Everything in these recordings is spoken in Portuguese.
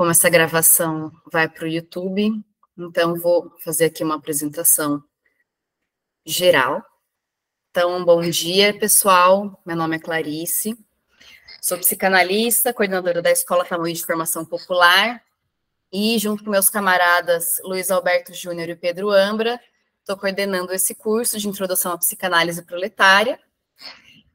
Como essa gravação vai para o YouTube, então vou fazer aqui uma apresentação geral. Então, bom dia, pessoal. Meu nome é Clarice. Sou psicanalista, coordenadora da Escola Tamanho de Formação Popular. E, junto com meus camaradas Luiz Alberto Júnior e Pedro Ambra, estou coordenando esse curso de introdução à psicanálise proletária,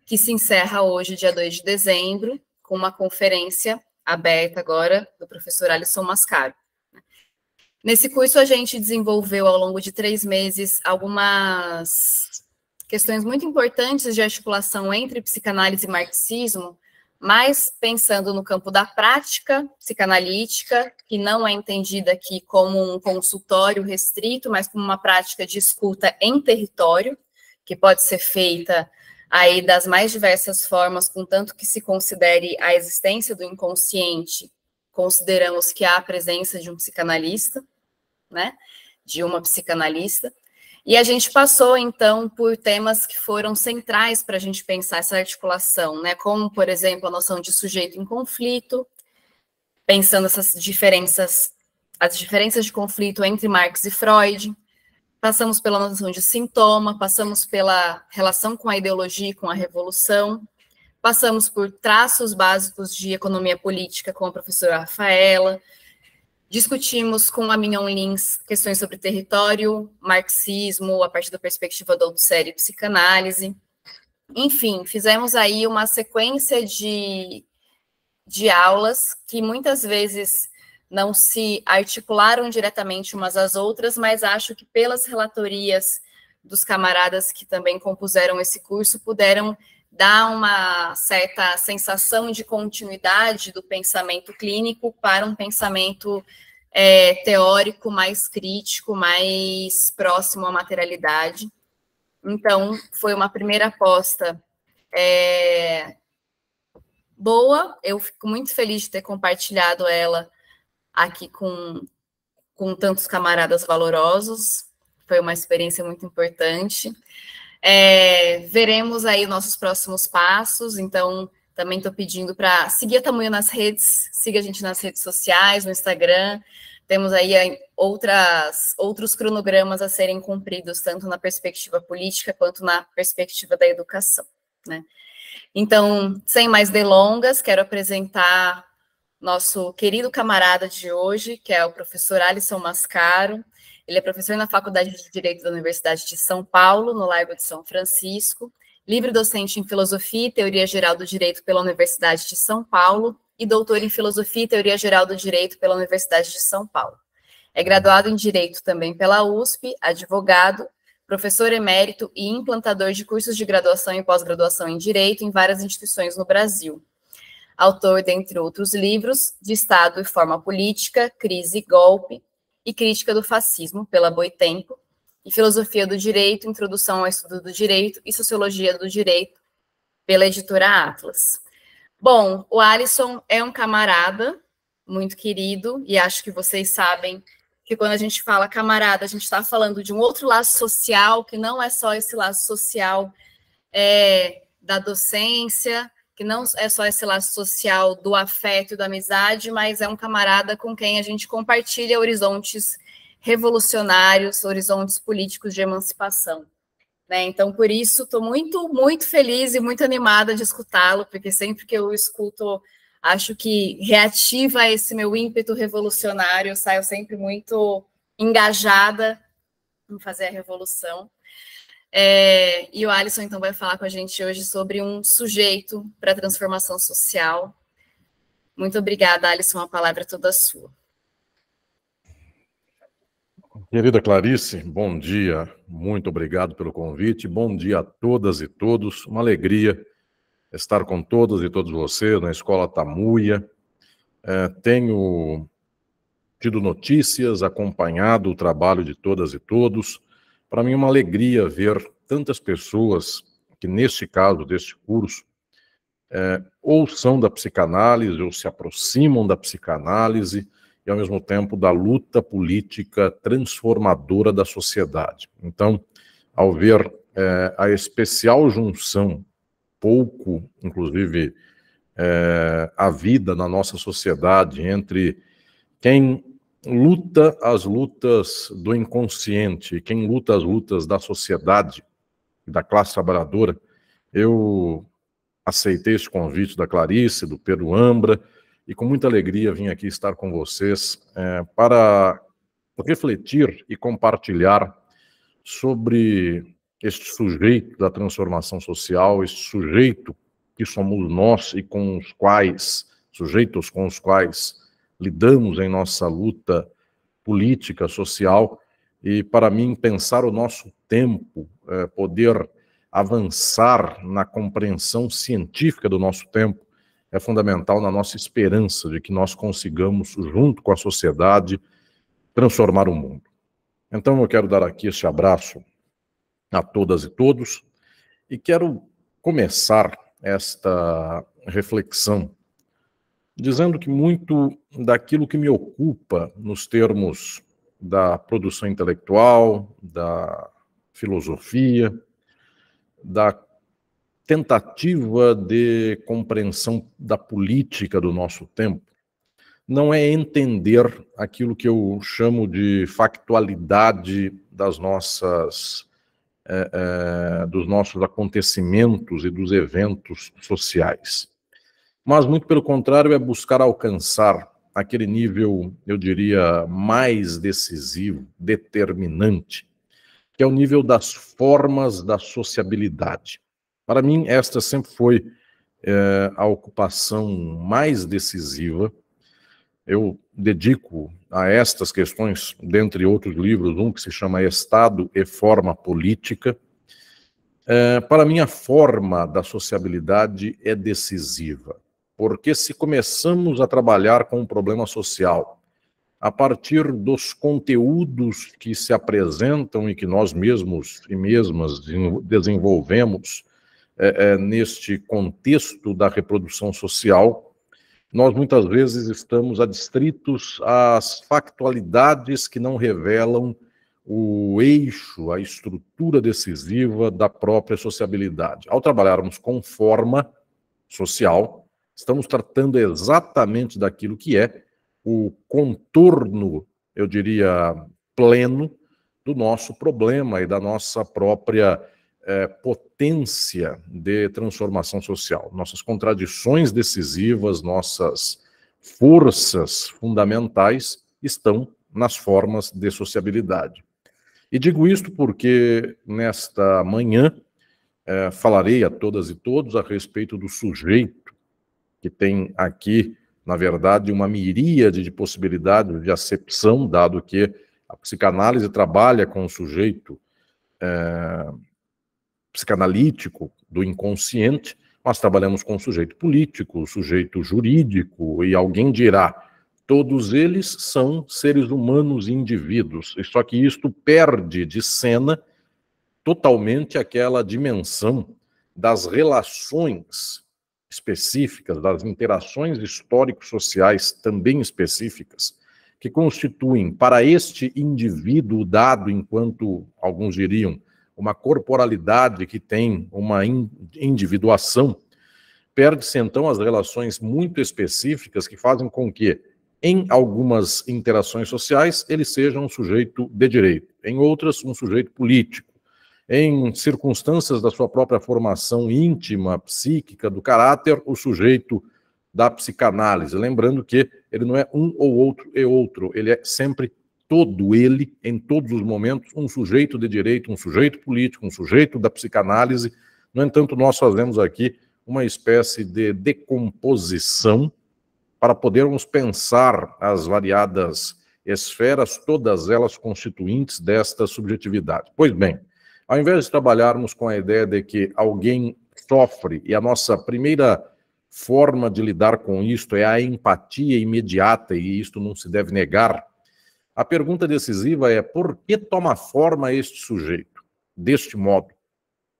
que se encerra hoje, dia 2 de dezembro, com uma conferência aberta agora, do professor Alisson Mascaro. Né? Nesse curso, a gente desenvolveu, ao longo de três meses, algumas questões muito importantes de articulação entre psicanálise e marxismo, mas pensando no campo da prática psicanalítica, que não é entendida aqui como um consultório restrito, mas como uma prática de escuta em território, que pode ser feita aí das mais diversas formas, contanto que se considere a existência do inconsciente, consideramos que há a presença de um psicanalista, né? De uma psicanalista. E a gente passou então por temas que foram centrais para a gente pensar essa articulação, né? Como, por exemplo, a noção de sujeito em conflito, pensando essas diferenças, as diferenças de conflito entre Marx e Freud, Passamos pela noção de sintoma, passamos pela relação com a ideologia, com a revolução, passamos por traços básicos de economia política com a professora Rafaela, discutimos com a Mignon Lins questões sobre território, marxismo, a partir da perspectiva do Aldusseri e psicanálise. Enfim, fizemos aí uma sequência de, de aulas que muitas vezes não se articularam diretamente umas às outras, mas acho que pelas relatorias dos camaradas que também compuseram esse curso puderam dar uma certa sensação de continuidade do pensamento clínico para um pensamento é, teórico mais crítico, mais próximo à materialidade. Então, foi uma primeira aposta é, boa, eu fico muito feliz de ter compartilhado ela aqui com, com tantos camaradas valorosos. Foi uma experiência muito importante. É, veremos aí nossos próximos passos, então também estou pedindo para seguir a Tamanho nas redes, siga a gente nas redes sociais, no Instagram. Temos aí é, outras, outros cronogramas a serem cumpridos, tanto na perspectiva política quanto na perspectiva da educação. Né? Então, sem mais delongas, quero apresentar nosso querido camarada de hoje, que é o professor Alisson Mascaro. Ele é professor na Faculdade de Direito da Universidade de São Paulo, no Largo de São Francisco, livre docente em Filosofia e Teoria Geral do Direito pela Universidade de São Paulo e doutor em Filosofia e Teoria Geral do Direito pela Universidade de São Paulo. É graduado em Direito também pela USP, advogado, professor emérito e implantador de cursos de graduação e pós-graduação em Direito em várias instituições no Brasil autor, dentre outros livros, de Estado e Forma Política, Crise e Golpe e Crítica do Fascismo, pela Boitempo, e Filosofia do Direito, Introdução ao Estudo do Direito e Sociologia do Direito, pela editora Atlas. Bom, o Alisson é um camarada muito querido, e acho que vocês sabem que quando a gente fala camarada, a gente está falando de um outro laço social, que não é só esse laço social é, da docência, que não é só esse laço social do afeto e da amizade, mas é um camarada com quem a gente compartilha horizontes revolucionários, horizontes políticos de emancipação. Né? Então, por isso, estou muito, muito feliz e muito animada de escutá-lo, porque sempre que eu escuto, acho que reativa esse meu ímpeto revolucionário, eu saio sempre muito engajada em fazer a revolução. É, e o Alisson, então, vai falar com a gente hoje sobre um sujeito para a transformação social. Muito obrigada, Alisson, a palavra é toda sua. Querida Clarice, bom dia, muito obrigado pelo convite, bom dia a todas e todos, uma alegria estar com todas e todos vocês na Escola Tamuia. É, tenho tido notícias, acompanhado o trabalho de todas e todos, para mim, é uma alegria ver tantas pessoas que, neste caso, deste curso, é, ou são da psicanálise, ou se aproximam da psicanálise, e, ao mesmo tempo, da luta política transformadora da sociedade. Então, ao ver é, a especial junção, pouco, inclusive, é, a vida na nossa sociedade entre quem luta as lutas do inconsciente, quem luta as lutas da sociedade, da classe trabalhadora. Eu aceitei esse convite da Clarice, do Pedro Ambra, e com muita alegria vim aqui estar com vocês é, para refletir e compartilhar sobre este sujeito da transformação social, este sujeito que somos nós e com os quais, sujeitos com os quais lidamos em nossa luta política, social, e para mim, pensar o nosso tempo, é, poder avançar na compreensão científica do nosso tempo, é fundamental na nossa esperança de que nós consigamos, junto com a sociedade, transformar o mundo. Então, eu quero dar aqui este abraço a todas e todos e quero começar esta reflexão dizendo que muito daquilo que me ocupa, nos termos da produção intelectual, da filosofia, da tentativa de compreensão da política do nosso tempo, não é entender aquilo que eu chamo de factualidade das nossas é, é, dos nossos acontecimentos e dos eventos sociais mas muito pelo contrário, é buscar alcançar aquele nível, eu diria, mais decisivo, determinante, que é o nível das formas da sociabilidade. Para mim, esta sempre foi é, a ocupação mais decisiva. Eu dedico a estas questões, dentre outros livros, um que se chama Estado e Forma Política. É, para mim, a forma da sociabilidade é decisiva. Porque se começamos a trabalhar com o problema social a partir dos conteúdos que se apresentam e que nós mesmos e mesmas desenvolvemos é, é, neste contexto da reprodução social, nós muitas vezes estamos adstritos às factualidades que não revelam o eixo, a estrutura decisiva da própria sociabilidade. Ao trabalharmos com forma social, Estamos tratando exatamente daquilo que é o contorno, eu diria, pleno do nosso problema e da nossa própria eh, potência de transformação social. Nossas contradições decisivas, nossas forças fundamentais estão nas formas de sociabilidade. E digo isto porque nesta manhã eh, falarei a todas e todos a respeito do sujeito que tem aqui, na verdade, uma miríade de possibilidades de acepção, dado que a psicanálise trabalha com o sujeito é, psicanalítico do inconsciente, nós trabalhamos com o sujeito político, o sujeito jurídico, e alguém dirá, todos eles são seres humanos indivíduos, só que isto perde de cena totalmente aquela dimensão das relações específicas, das interações histórico-sociais também específicas, que constituem para este indivíduo dado, enquanto alguns diriam, uma corporalidade que tem uma individuação, perde-se então as relações muito específicas que fazem com que, em algumas interações sociais, ele seja um sujeito de direito, em outras, um sujeito político em circunstâncias da sua própria formação íntima, psíquica, do caráter, o sujeito da psicanálise. Lembrando que ele não é um ou outro e outro, ele é sempre todo ele, em todos os momentos, um sujeito de direito, um sujeito político, um sujeito da psicanálise. No entanto, nós fazemos aqui uma espécie de decomposição para podermos pensar as variadas esferas, todas elas constituintes desta subjetividade. Pois bem, ao invés de trabalharmos com a ideia de que alguém sofre e a nossa primeira forma de lidar com isto é a empatia imediata e isto não se deve negar, a pergunta decisiva é por que toma forma este sujeito deste modo?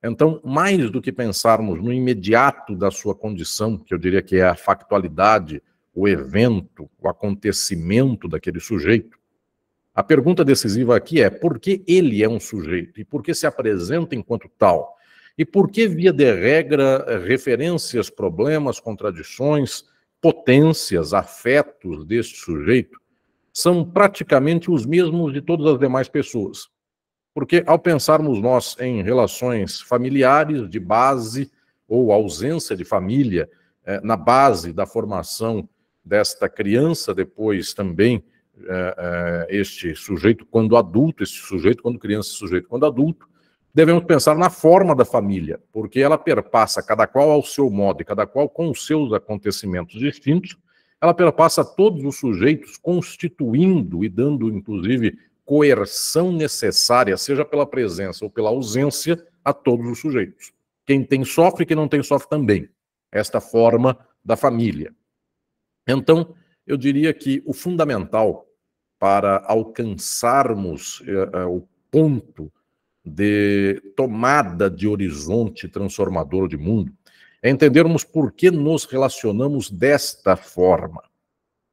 Então, mais do que pensarmos no imediato da sua condição, que eu diria que é a factualidade, o evento, o acontecimento daquele sujeito, a pergunta decisiva aqui é por que ele é um sujeito e por que se apresenta enquanto tal? E por que, via de regra, referências, problemas, contradições, potências, afetos deste sujeito são praticamente os mesmos de todas as demais pessoas? Porque ao pensarmos nós em relações familiares de base ou ausência de família, eh, na base da formação desta criança, depois também é, é, este sujeito quando adulto, esse sujeito quando criança, esse sujeito quando adulto, devemos pensar na forma da família, porque ela perpassa cada qual ao seu modo e cada qual com os seus acontecimentos distintos, ela perpassa todos os sujeitos, constituindo e dando, inclusive, coerção necessária, seja pela presença ou pela ausência, a todos os sujeitos. Quem tem sofre, quem não tem sofre também. Esta forma da família. Então, eu diria que o fundamental para alcançarmos eh, eh, o ponto de tomada de horizonte transformador de mundo, é entendermos por que nos relacionamos desta forma.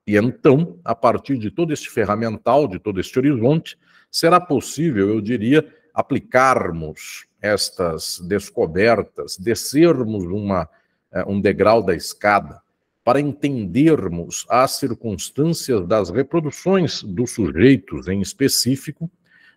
E então, a partir de todo este ferramental, de todo este horizonte, será possível, eu diria, aplicarmos estas descobertas, descermos uma, eh, um degrau da escada para entendermos as circunstâncias das reproduções dos sujeitos em específico,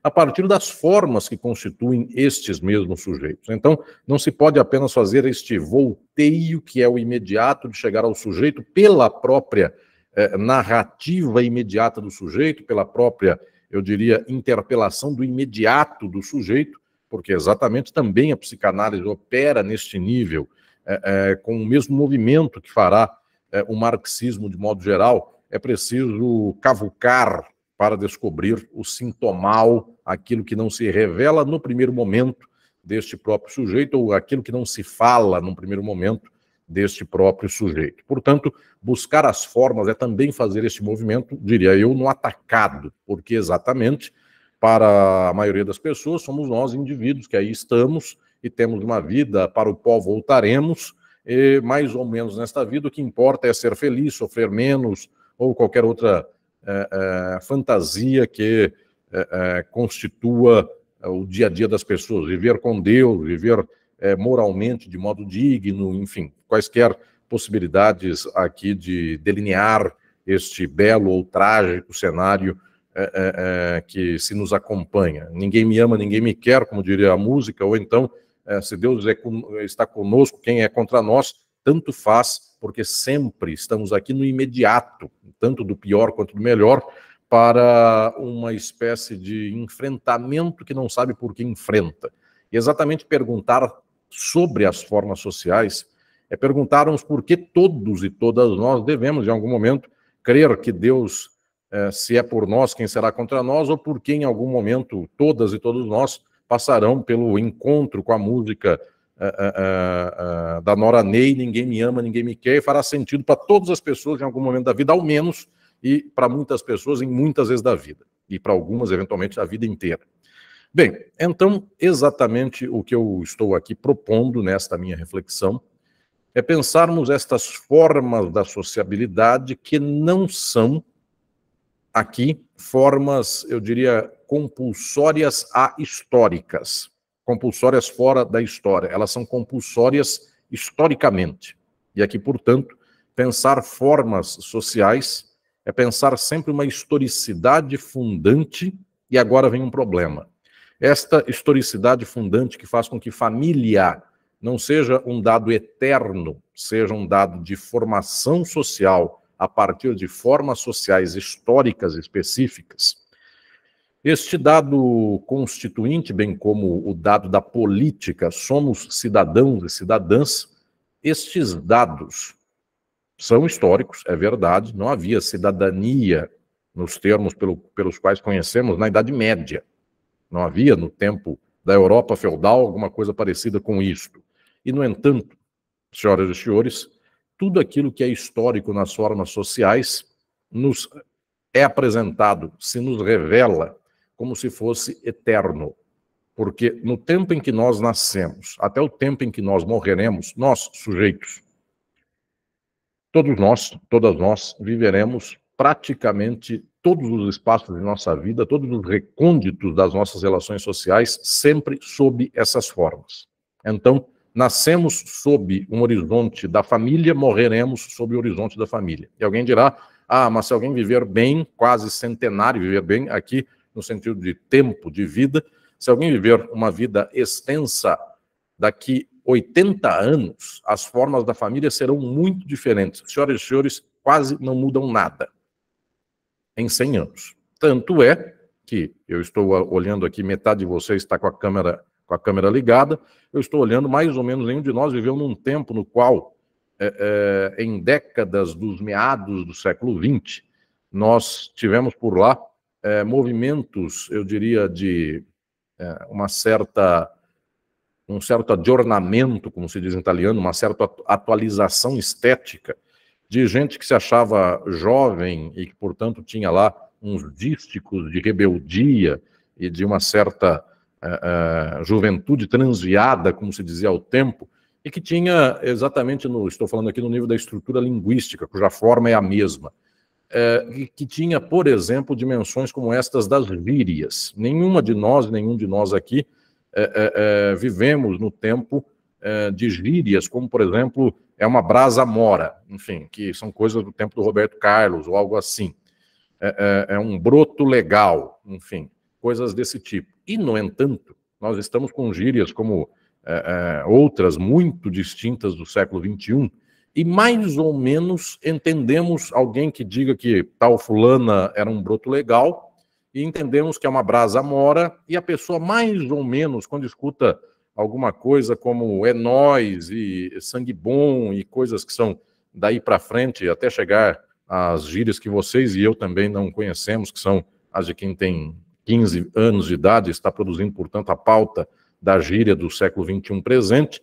a partir das formas que constituem estes mesmos sujeitos. Então, não se pode apenas fazer este volteio, que é o imediato de chegar ao sujeito, pela própria eh, narrativa imediata do sujeito, pela própria, eu diria, interpelação do imediato do sujeito, porque exatamente também a psicanálise opera neste nível, eh, eh, com o mesmo movimento que fará é, o marxismo de modo geral, é preciso cavucar para descobrir o sintomal, aquilo que não se revela no primeiro momento deste próprio sujeito, ou aquilo que não se fala no primeiro momento deste próprio sujeito. Portanto, buscar as formas é também fazer este movimento, diria eu, no atacado, porque exatamente para a maioria das pessoas somos nós indivíduos que aí estamos e temos uma vida para o qual voltaremos e mais ou menos nesta vida, o que importa é ser feliz, sofrer menos, ou qualquer outra é, é, fantasia que é, constitua o dia a dia das pessoas, viver com Deus, viver moralmente de modo digno, enfim, quaisquer possibilidades aqui de delinear este belo ou trágico cenário que se nos acompanha. Ninguém me ama, ninguém me quer, como diria a música, ou então é, se Deus é, está conosco, quem é contra nós, tanto faz, porque sempre estamos aqui no imediato, tanto do pior quanto do melhor, para uma espécie de enfrentamento que não sabe por que enfrenta. E exatamente perguntar sobre as formas sociais é perguntarmos por que todos e todas nós devemos, em algum momento, crer que Deus, é, se é por nós, quem será contra nós, ou por que, em algum momento, todas e todos nós passarão pelo encontro com a música uh, uh, uh, da Nora Ney, Ninguém Me Ama, Ninguém Me Quer, e fará sentido para todas as pessoas em algum momento da vida, ao menos, e para muitas pessoas em muitas vezes da vida, e para algumas, eventualmente, a vida inteira. Bem, então, exatamente o que eu estou aqui propondo nesta minha reflexão é pensarmos estas formas da sociabilidade que não são aqui formas, eu diria, compulsórias a históricas, compulsórias fora da história. Elas são compulsórias historicamente. E aqui, portanto, pensar formas sociais é pensar sempre uma historicidade fundante, e agora vem um problema. Esta historicidade fundante que faz com que família não seja um dado eterno, seja um dado de formação social, a partir de formas sociais históricas específicas. Este dado constituinte, bem como o dado da política, somos cidadãos e cidadãs, estes dados são históricos, é verdade, não havia cidadania nos termos pelo, pelos quais conhecemos na Idade Média. Não havia no tempo da Europa feudal alguma coisa parecida com isto. E, no entanto, senhoras e senhores, tudo aquilo que é histórico nas formas sociais nos é apresentado, se nos revela como se fosse eterno. Porque no tempo em que nós nascemos, até o tempo em que nós morreremos, nós, sujeitos, todos nós, todas nós, viveremos praticamente todos os espaços de nossa vida, todos os recônditos das nossas relações sociais, sempre sob essas formas. Então, Nascemos sob um horizonte da família, morreremos sob o horizonte da família. E alguém dirá: ah, mas se alguém viver bem, quase centenário, viver bem aqui no sentido de tempo de vida, se alguém viver uma vida extensa daqui 80 anos, as formas da família serão muito diferentes. Senhoras e senhores, quase não mudam nada em 100 anos. Tanto é que eu estou olhando aqui, metade de vocês está com a câmera com a câmera ligada, eu estou olhando mais ou menos, nenhum de nós viveu num tempo no qual, é, é, em décadas dos meados do século XX, nós tivemos por lá é, movimentos, eu diria, de é, uma certa um certo adornamento, como se diz em italiano, uma certa atualização estética de gente que se achava jovem e que, portanto, tinha lá uns dísticos de rebeldia e de uma certa é, é, juventude transviada, como se dizia ao tempo, e que tinha exatamente, no, estou falando aqui no nível da estrutura linguística, cuja forma é a mesma, uh, que tinha, por exemplo, dimensões como estas das vírias. Nenhuma de nós, nenhum de nós aqui, vivemos no tempo de gírias, como, por exemplo, é uma brasa mora, enfim, que são coisas do tempo do Roberto Carlos ou algo assim. É, é, é, um broto legal, enfim, coisas desse tipo. E, no entanto, nós estamos com gírias como é, é, outras muito distintas do século XXI, e mais ou menos entendemos alguém que diga que tal fulana era um broto legal, e entendemos que é uma brasa mora, e a pessoa, mais ou menos, quando escuta alguma coisa como é nós e sangue bom e coisas que são daí para frente, até chegar às gírias que vocês e eu também não conhecemos, que são as de quem tem 15 anos de idade, está produzindo, portanto, a pauta da gíria do século XXI presente.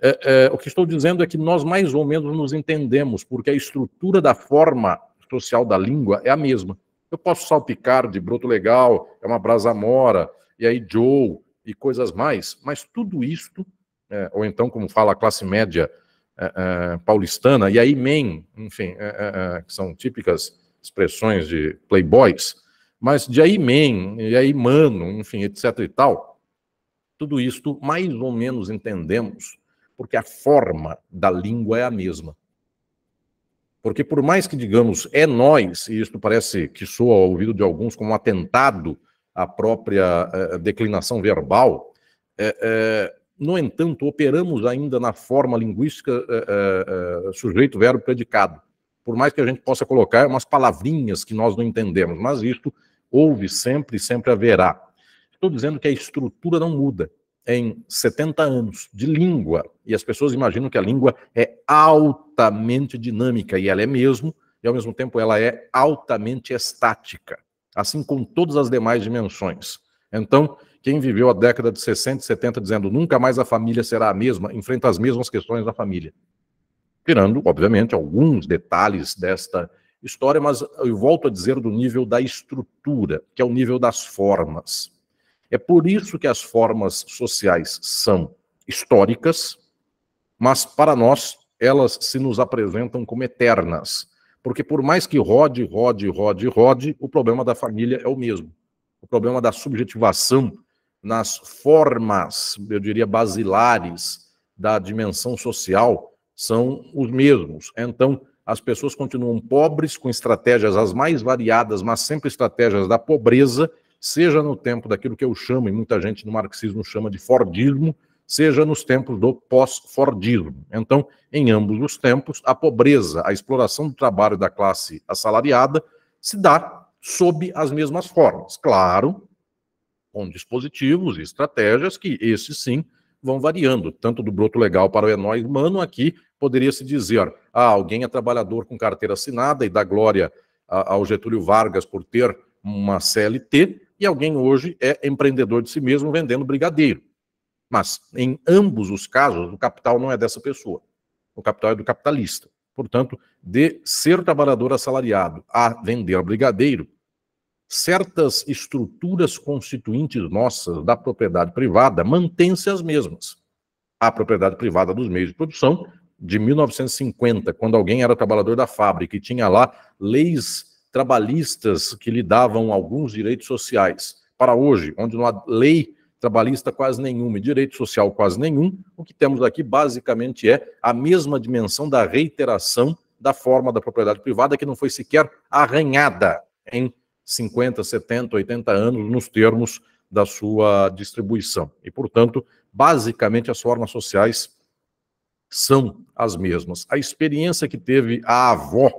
É, é, o que estou dizendo é que nós mais ou menos nos entendemos, porque a estrutura da forma social da língua é a mesma. Eu posso salpicar de broto legal, é uma brasamora, e aí Joe, e coisas mais, mas tudo isto, é, ou então, como fala a classe média é, é, paulistana, e aí men, enfim, é, que são típicas expressões de playboys, mas de aí men, e aí mano, enfim, etc e tal. Tudo isto mais ou menos entendemos, porque a forma da língua é a mesma. Porque por mais que digamos é nós, e isto parece que soa ao ouvido de alguns como um atentado à própria eh, eh, declinação verbal, é no entanto, operamos ainda na forma linguística sujeito, verbo, predicado. Por mais que a gente possa colocar umas palavrinhas que nós não entendemos, mas isto houve sempre e sempre haverá. Estou dizendo que a estrutura não muda é em 70 anos de língua, e as pessoas imaginam que a língua é altamente dinâmica, e ela é mesmo, e ao mesmo tempo ela é altamente estática, assim com todas as demais dimensões. Então, quem viveu a década de 60 e 70 dizendo nunca mais a família será a mesma, enfrenta as mesmas questões da família. Tirando, obviamente, alguns detalhes desta história, mas eu volto a dizer do nível da estrutura, que é o nível das formas. É por isso que as formas sociais são históricas, mas para nós elas se nos apresentam como eternas. Porque por mais que rode, rode, rode, rode, o problema da família é o mesmo. O problema da subjetivação nas formas, eu diria, basilares da dimensão social são os mesmos. Então, as pessoas continuam pobres com estratégias as mais variadas, mas sempre estratégias da pobreza, seja no tempo daquilo que eu chamo, e muita gente no marxismo chama de Fordismo, seja nos tempos do pós-Fordismo. Então, em ambos os tempos, a pobreza, a exploração do trabalho da classe assalariada se dá sob as mesmas formas. Claro, com dispositivos e estratégias que esses sim vão variando, tanto do broto legal para o é humano, mano, aqui poderia se dizer, ah, alguém é trabalhador com carteira assinada e dá glória ao Getúlio Vargas por ter uma CLT, e alguém hoje é empreendedor de si mesmo vendendo brigadeiro. Mas em ambos os casos, o capital não é dessa pessoa. O capital é do capitalista. Portanto, de ser trabalhador assalariado a vender brigadeiro, certas estruturas constituintes nossas da propriedade privada mantêm-se as mesmas. A propriedade privada dos meios de produção de 1950, quando alguém era trabalhador da fábrica e tinha lá leis trabalhistas que lhe davam alguns direitos sociais, para hoje, onde não há lei trabalhista quase nenhuma e direito social quase nenhum, o que temos aqui basicamente é a mesma dimensão da reiteração da forma da propriedade privada que não foi sequer arranhada em 50, 70, 80 anos nos termos da sua distribuição. E, portanto, basicamente as formas sociais são as mesmas. A experiência que teve a avó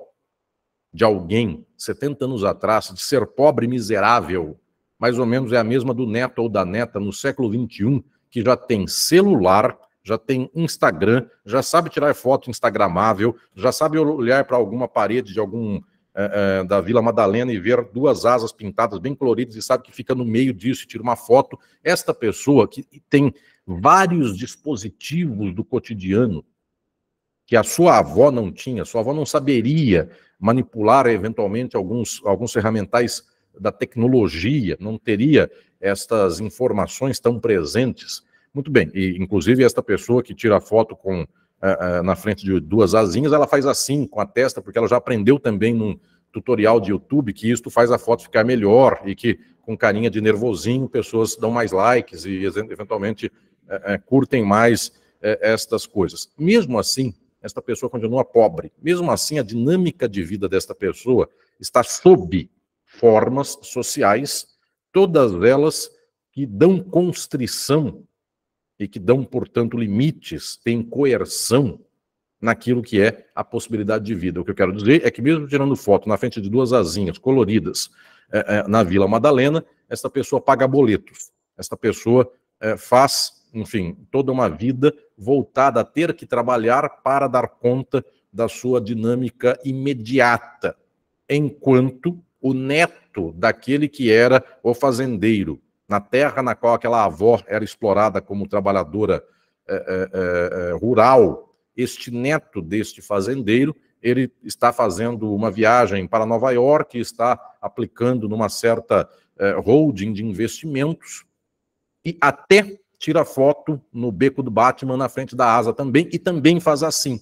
de alguém 70 anos atrás, de ser pobre e miserável, mais ou menos é a mesma do neto ou da neta no século XXI, que já tem celular, já tem Instagram, já sabe tirar foto instagramável, já sabe olhar para alguma parede de algum é, é, da Vila Madalena e ver duas asas pintadas bem coloridas e sabe que fica no meio disso e tira uma foto. Esta pessoa que tem vários dispositivos do cotidiano que a sua avó não tinha, sua avó não saberia manipular eventualmente alguns, alguns ferramentais da tecnologia, não teria estas informações tão presentes. Muito bem, e inclusive esta pessoa que tira foto com é, é, na frente de duas asinhas, ela faz assim com a testa, porque ela já aprendeu também num tutorial de YouTube que isto faz a foto ficar melhor e que com carinha de nervosinho pessoas dão mais likes e eventualmente é, curtem mais estas coisas. Mesmo assim, esta pessoa continua pobre. Mesmo assim, a dinâmica de vida desta pessoa está sob formas sociais, todas elas que dão constrição e que dão, portanto, limites, têm coerção naquilo que é a possibilidade de vida. O que eu quero dizer é que, mesmo tirando foto na frente de duas asinhas coloridas é, é, na Vila Madalena, esta pessoa paga boletos, esta pessoa é, faz, enfim, toda uma vida voltada a ter que trabalhar para dar conta da sua dinâmica imediata, enquanto o neto daquele que era o fazendeiro, na terra na qual aquela avó era explorada como trabalhadora é, é, rural, este neto deste fazendeiro, ele está fazendo uma viagem para Nova York, está aplicando numa certa holding de investimentos e até tira foto no beco do Batman na frente da asa também e também faz assim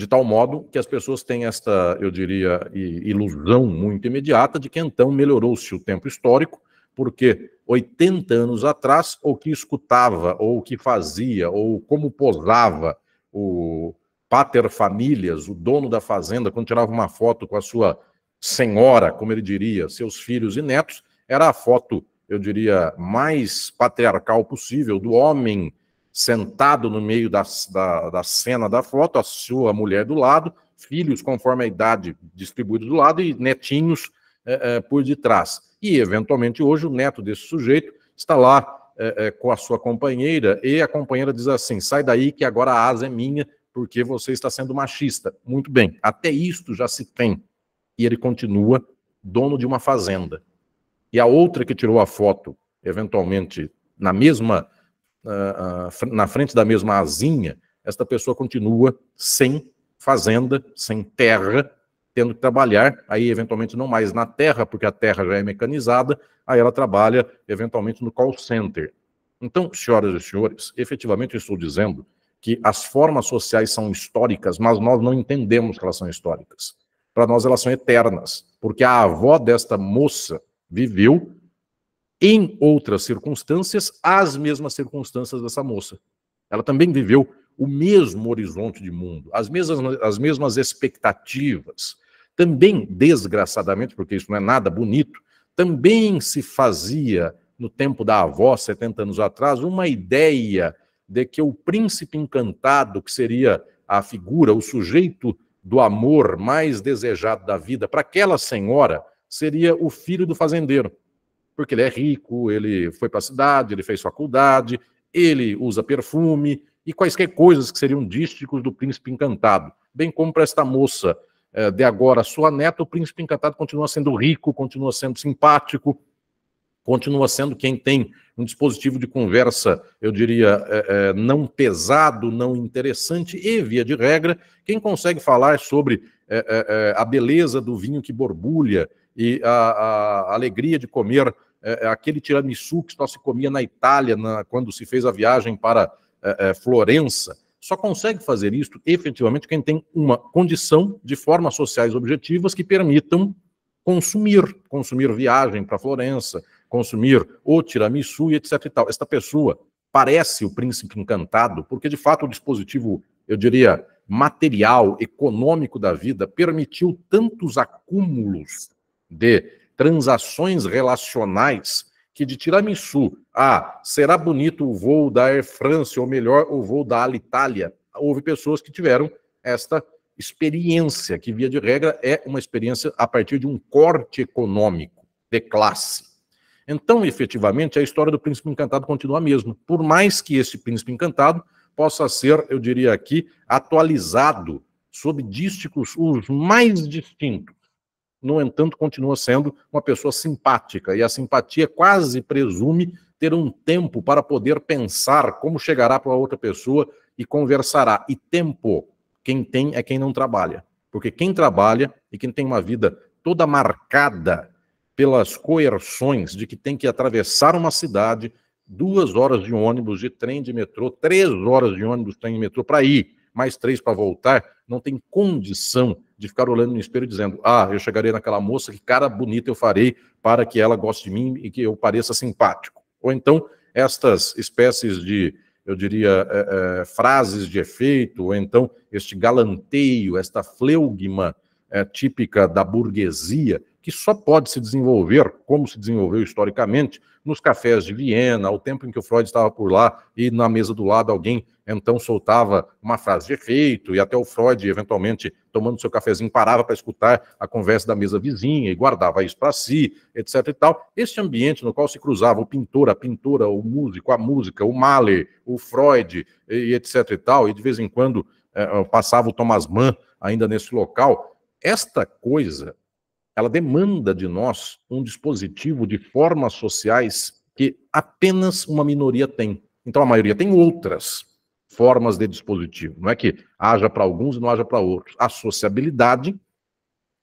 de tal modo que as pessoas têm esta, eu diria, ilusão muito imediata de que então melhorou-se o tempo histórico, porque 80 anos atrás, o que escutava, ou o que fazia, ou como posava o pater familias, o dono da fazenda, quando tirava uma foto com a sua senhora, como ele diria, seus filhos e netos, era a foto, eu diria, mais patriarcal possível do homem sentado no meio da, da, da, cena da foto, a sua mulher do lado, filhos conforme a idade distribuídos do lado e netinhos é, é, por detrás. E, eventualmente, hoje o neto desse sujeito está lá é, é, com a sua companheira e a companheira diz assim: sai daí que agora a asa é minha porque você está sendo machista. Muito bem, até isto já se tem. E ele continua dono de uma fazenda. E a outra que tirou a foto, eventualmente na mesma na frente da mesma azinha, esta pessoa continua sem fazenda, sem terra, tendo que trabalhar, aí eventualmente não mais na terra, porque a terra já é mecanizada, aí ela trabalha eventualmente no call center. Então, senhoras e senhores, efetivamente eu estou dizendo que as formas sociais são históricas, mas nós não entendemos que elas são históricas. Para nós elas são eternas, porque a avó desta moça viveu em outras circunstâncias, as mesmas circunstâncias dessa moça. Ela também viveu o mesmo horizonte de mundo, as mesmas, as mesmas expectativas. Também, desgraçadamente, porque isso não é nada bonito, também se fazia, no tempo da avó, 70 anos atrás, uma ideia de que o príncipe encantado, que seria a figura, o sujeito do amor mais desejado da vida para aquela senhora, seria o filho do fazendeiro porque ele é rico, ele foi para a cidade, ele fez faculdade, ele usa perfume e quaisquer coisas que seriam dísticos do príncipe encantado. Bem como para esta moça eh, de agora, sua neta, o príncipe encantado continua sendo rico, continua sendo simpático, continua sendo quem tem um dispositivo de conversa, eu diria, eh, eh, não pesado, não interessante, e, via de regra, quem consegue falar sobre a beleza do vinho que borbulha, e a, a alegria de comer é, é, aquele tiramisu que só se comia na Itália na, quando se fez a viagem para é, é Florença. Só consegue fazer isso efetivamente quem tem uma condição de formas sociais objetivas que permitam consumir, consumir viagem para Florença, consumir o tiramisu e etc e tal. Esta pessoa parece o príncipe encantado, porque de fato o dispositivo, eu diria, material, econômico da vida permitiu tantos acúmulos de transações relacionais que de tiramisu a ah, será bonito o voo da Air France ou melhor o voo da Alitalia, houve pessoas que tiveram esta experiência, que via de regra é uma experiência a partir de um corte econômico de classe. Então, efetivamente, a história do príncipe encantado continua a mesma, por mais que esse príncipe encantado possa ser, eu diria aqui, atualizado sob dísticos os mais distintos no entanto, continua sendo uma pessoa simpática, e a simpatia quase presume ter um tempo para poder pensar como chegará para outra pessoa e conversará. E tempo, quem tem é quem não trabalha. Porque quem trabalha e quem tem uma vida toda marcada pelas coerções de que tem que atravessar uma cidade, duas horas de ônibus, de trem, de metrô, três horas de ônibus, trem e metrô para ir mais três para voltar, não tem condição de ficar olhando no espelho dizendo: ah, eu chegarei naquela moça, que cara bonita eu farei para que ela goste de mim e que eu pareça simpático. Ou então, estas espécies de, eu diria, é, é, frases de efeito, ou então este galanteio, esta fleugma é, típica da burguesia, que só pode se desenvolver, como se desenvolveu historicamente, nos cafés de Viena, ao tempo em que o Freud estava por lá e na mesa do lado alguém então soltava uma frase de efeito e até o Freud, eventualmente, tomando seu cafezinho, parava para escutar a conversa da mesa vizinha e guardava isso para si, etc e tal. Esse ambiente no qual se cruzava o pintor, a pintora, o músico, a música, o Mahler, o Freud, e etc e tal, e de vez em quando eh, passava o Thomas Mann ainda nesse local, esta coisa ela demanda de nós um dispositivo de formas sociais que apenas uma minoria tem. Então a maioria tem outras formas de dispositivo. Não é que haja para alguns e não haja para outros. A sociabilidade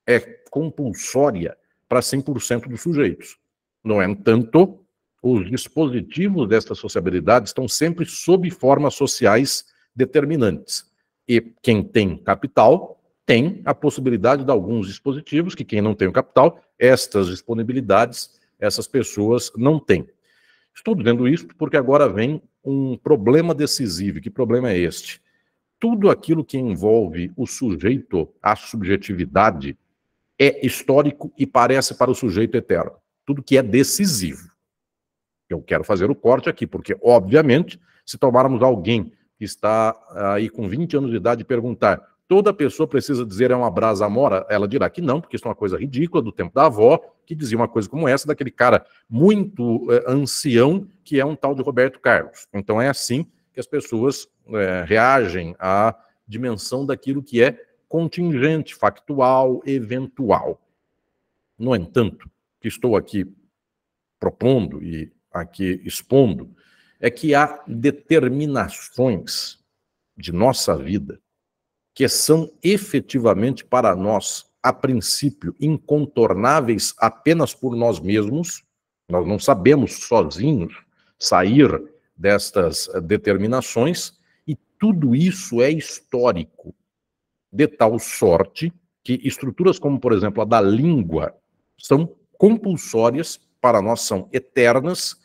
é compulsória para 100% dos sujeitos. No entanto, os dispositivos dessa sociabilidade estão sempre sob formas sociais determinantes. E quem tem capital tem a possibilidade de alguns dispositivos que quem não tem o capital, estas disponibilidades, essas pessoas não têm. Estou dizendo isso porque agora vem um problema decisivo. Que problema é este? Tudo aquilo que envolve o sujeito, a subjetividade, é histórico e parece para o sujeito eterno. Tudo que é decisivo. Eu quero fazer o corte aqui, porque, obviamente, se tomarmos alguém que está aí com 20 anos de idade e perguntar toda pessoa precisa dizer é uma brasa amora? Ela dirá que não, porque isso é uma coisa ridícula do tempo da avó, que dizia uma coisa como essa, daquele cara muito é, ancião, que é um tal de Roberto Carlos. Então é assim que as pessoas é, reagem à dimensão daquilo que é contingente, factual, eventual. No entanto, o que estou aqui propondo e aqui expondo é que há determinações de nossa vida que são efetivamente para nós, a princípio, incontornáveis apenas por nós mesmos, nós não sabemos sozinhos sair destas determinações, e tudo isso é histórico, de tal sorte que estruturas como, por exemplo, a da língua são compulsórias, para nós são eternas,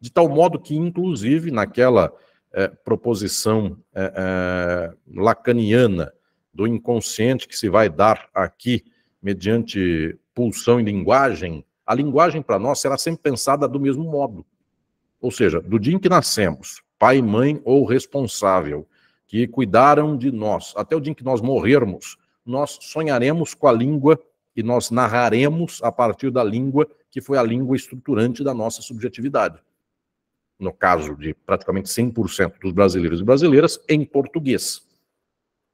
de tal modo que, inclusive, naquela eh, proposição eh, eh, lacaniana do inconsciente que se vai dar aqui mediante pulsão e linguagem, a linguagem para nós será sempre pensada do mesmo modo. Ou seja, do dia em que nascemos, pai, mãe ou responsável que cuidaram de nós, até o dia em que nós morrermos, nós sonharemos com a língua e nós narraremos a partir da língua que foi a língua estruturante da nossa subjetividade. No caso de praticamente 100% dos brasileiros e brasileiras, em português.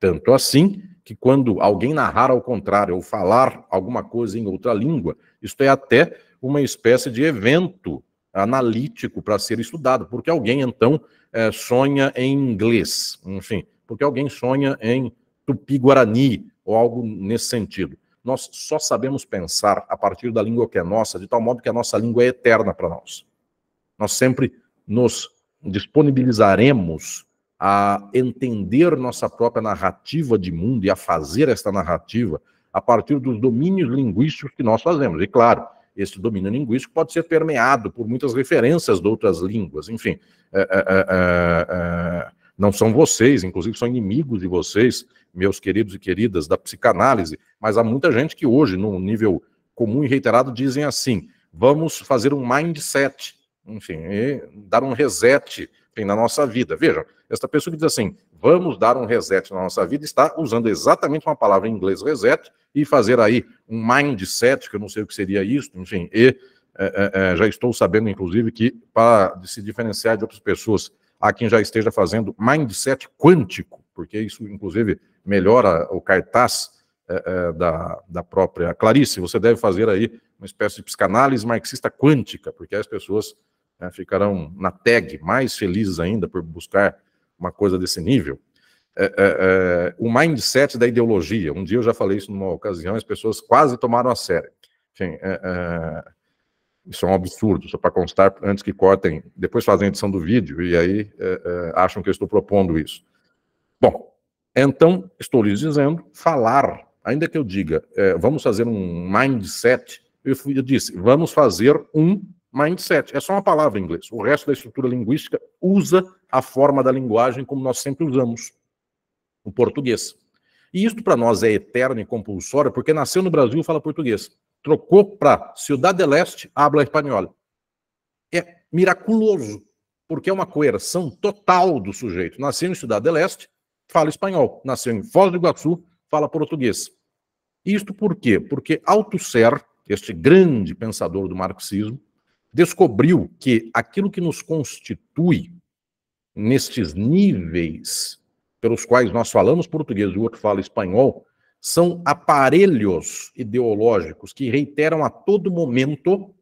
Tanto assim que quando alguém narrar ao contrário ou falar alguma coisa em outra língua, isto é até uma espécie de evento analítico para ser estudado, porque alguém então é, sonha em inglês, enfim, porque alguém sonha em tupi-guarani ou algo nesse sentido. Nós só sabemos pensar a partir da língua que é nossa, de tal modo que a nossa língua é eterna para nós. Nós sempre nos disponibilizaremos a entender nossa própria narrativa de mundo e a fazer esta narrativa a partir dos domínios linguísticos que nós fazemos. E claro, esse domínio linguístico pode ser permeado por muitas referências de outras línguas. Enfim, é, é, é, não são vocês, inclusive são inimigos de vocês, meus queridos e queridas da psicanálise, mas há muita gente que hoje, no nível comum e reiterado, dizem assim: vamos fazer um mindset, enfim, dar um reset tem na nossa vida. Veja, esta pessoa que diz assim, vamos dar um reset na nossa vida, está usando exatamente uma palavra em inglês, reset, e fazer aí um mindset, que eu não sei o que seria isso, enfim, e é, é, é, já estou sabendo, inclusive, que para se diferenciar de outras pessoas, a quem já esteja fazendo mindset quântico, porque isso, inclusive, melhora o cartaz é, é, da, da própria Clarice. Você deve fazer aí uma espécie de psicanálise marxista quântica, porque as pessoas né, ficarão na tag mais felizes ainda por buscar uma coisa desse nível. É, é, é, o mindset da ideologia. Um dia eu já falei isso numa ocasião, as pessoas quase tomaram a sério. Enfim, é, é, isso é um absurdo, só para constar, antes que cortem, depois fazem a edição do vídeo e aí é, acham que eu estou propondo isso. Bom, então, estou lhes dizendo, falar, ainda que eu diga, vamos fazer um mindset, eu, fui, eu disse, vamos fazer um Mindset é só uma palavra em inglês. O resto da estrutura linguística usa a forma da linguagem como nós sempre usamos, o português. E isso para nós é eterno e compulsório, porque nasceu no Brasil fala português. Trocou para Cidade del Este, habla espanhol. É miraculoso, porque é uma coerção total do sujeito. Nasceu em Cidade del Este, fala espanhol. Nasceu em Foz do Iguaçu, fala português. Isto por quê? Porque Althusser, este grande pensador do marxismo, descobriu que aquilo que nos constitui nestes níveis pelos quais nós falamos português e o outro fala espanhol são aparelhos ideológicos que reiteram a todo momento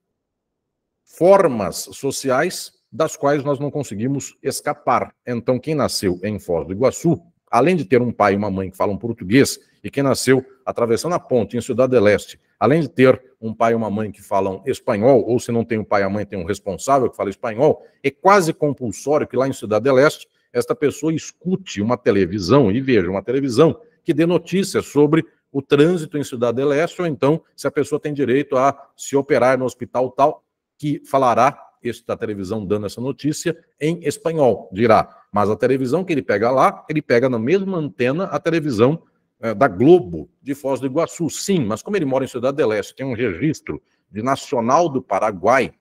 formas sociais das quais nós não conseguimos escapar. Então, quem nasceu em Foz do Iguaçu, além de ter um pai e uma mãe que falam português e que nasceu atravessando a ponte em Cidade de Leste. Além de ter um pai e uma mãe que falam espanhol, ou se não tem um pai e a mãe, tem um responsável que fala espanhol, é quase compulsório que lá em Cidade de Leste esta pessoa escute uma televisão e veja uma televisão que dê notícias sobre o trânsito em Cidade de Leste, ou então se a pessoa tem direito a se operar no hospital tal, que falará esta televisão dando essa notícia em espanhol, dirá. Mas a televisão que ele pega lá, ele pega na mesma antena a televisão eh, da Globo de Foz do Iguaçu. Sim, mas como ele mora em Cidade del tem um registro de Nacional do Paraguai,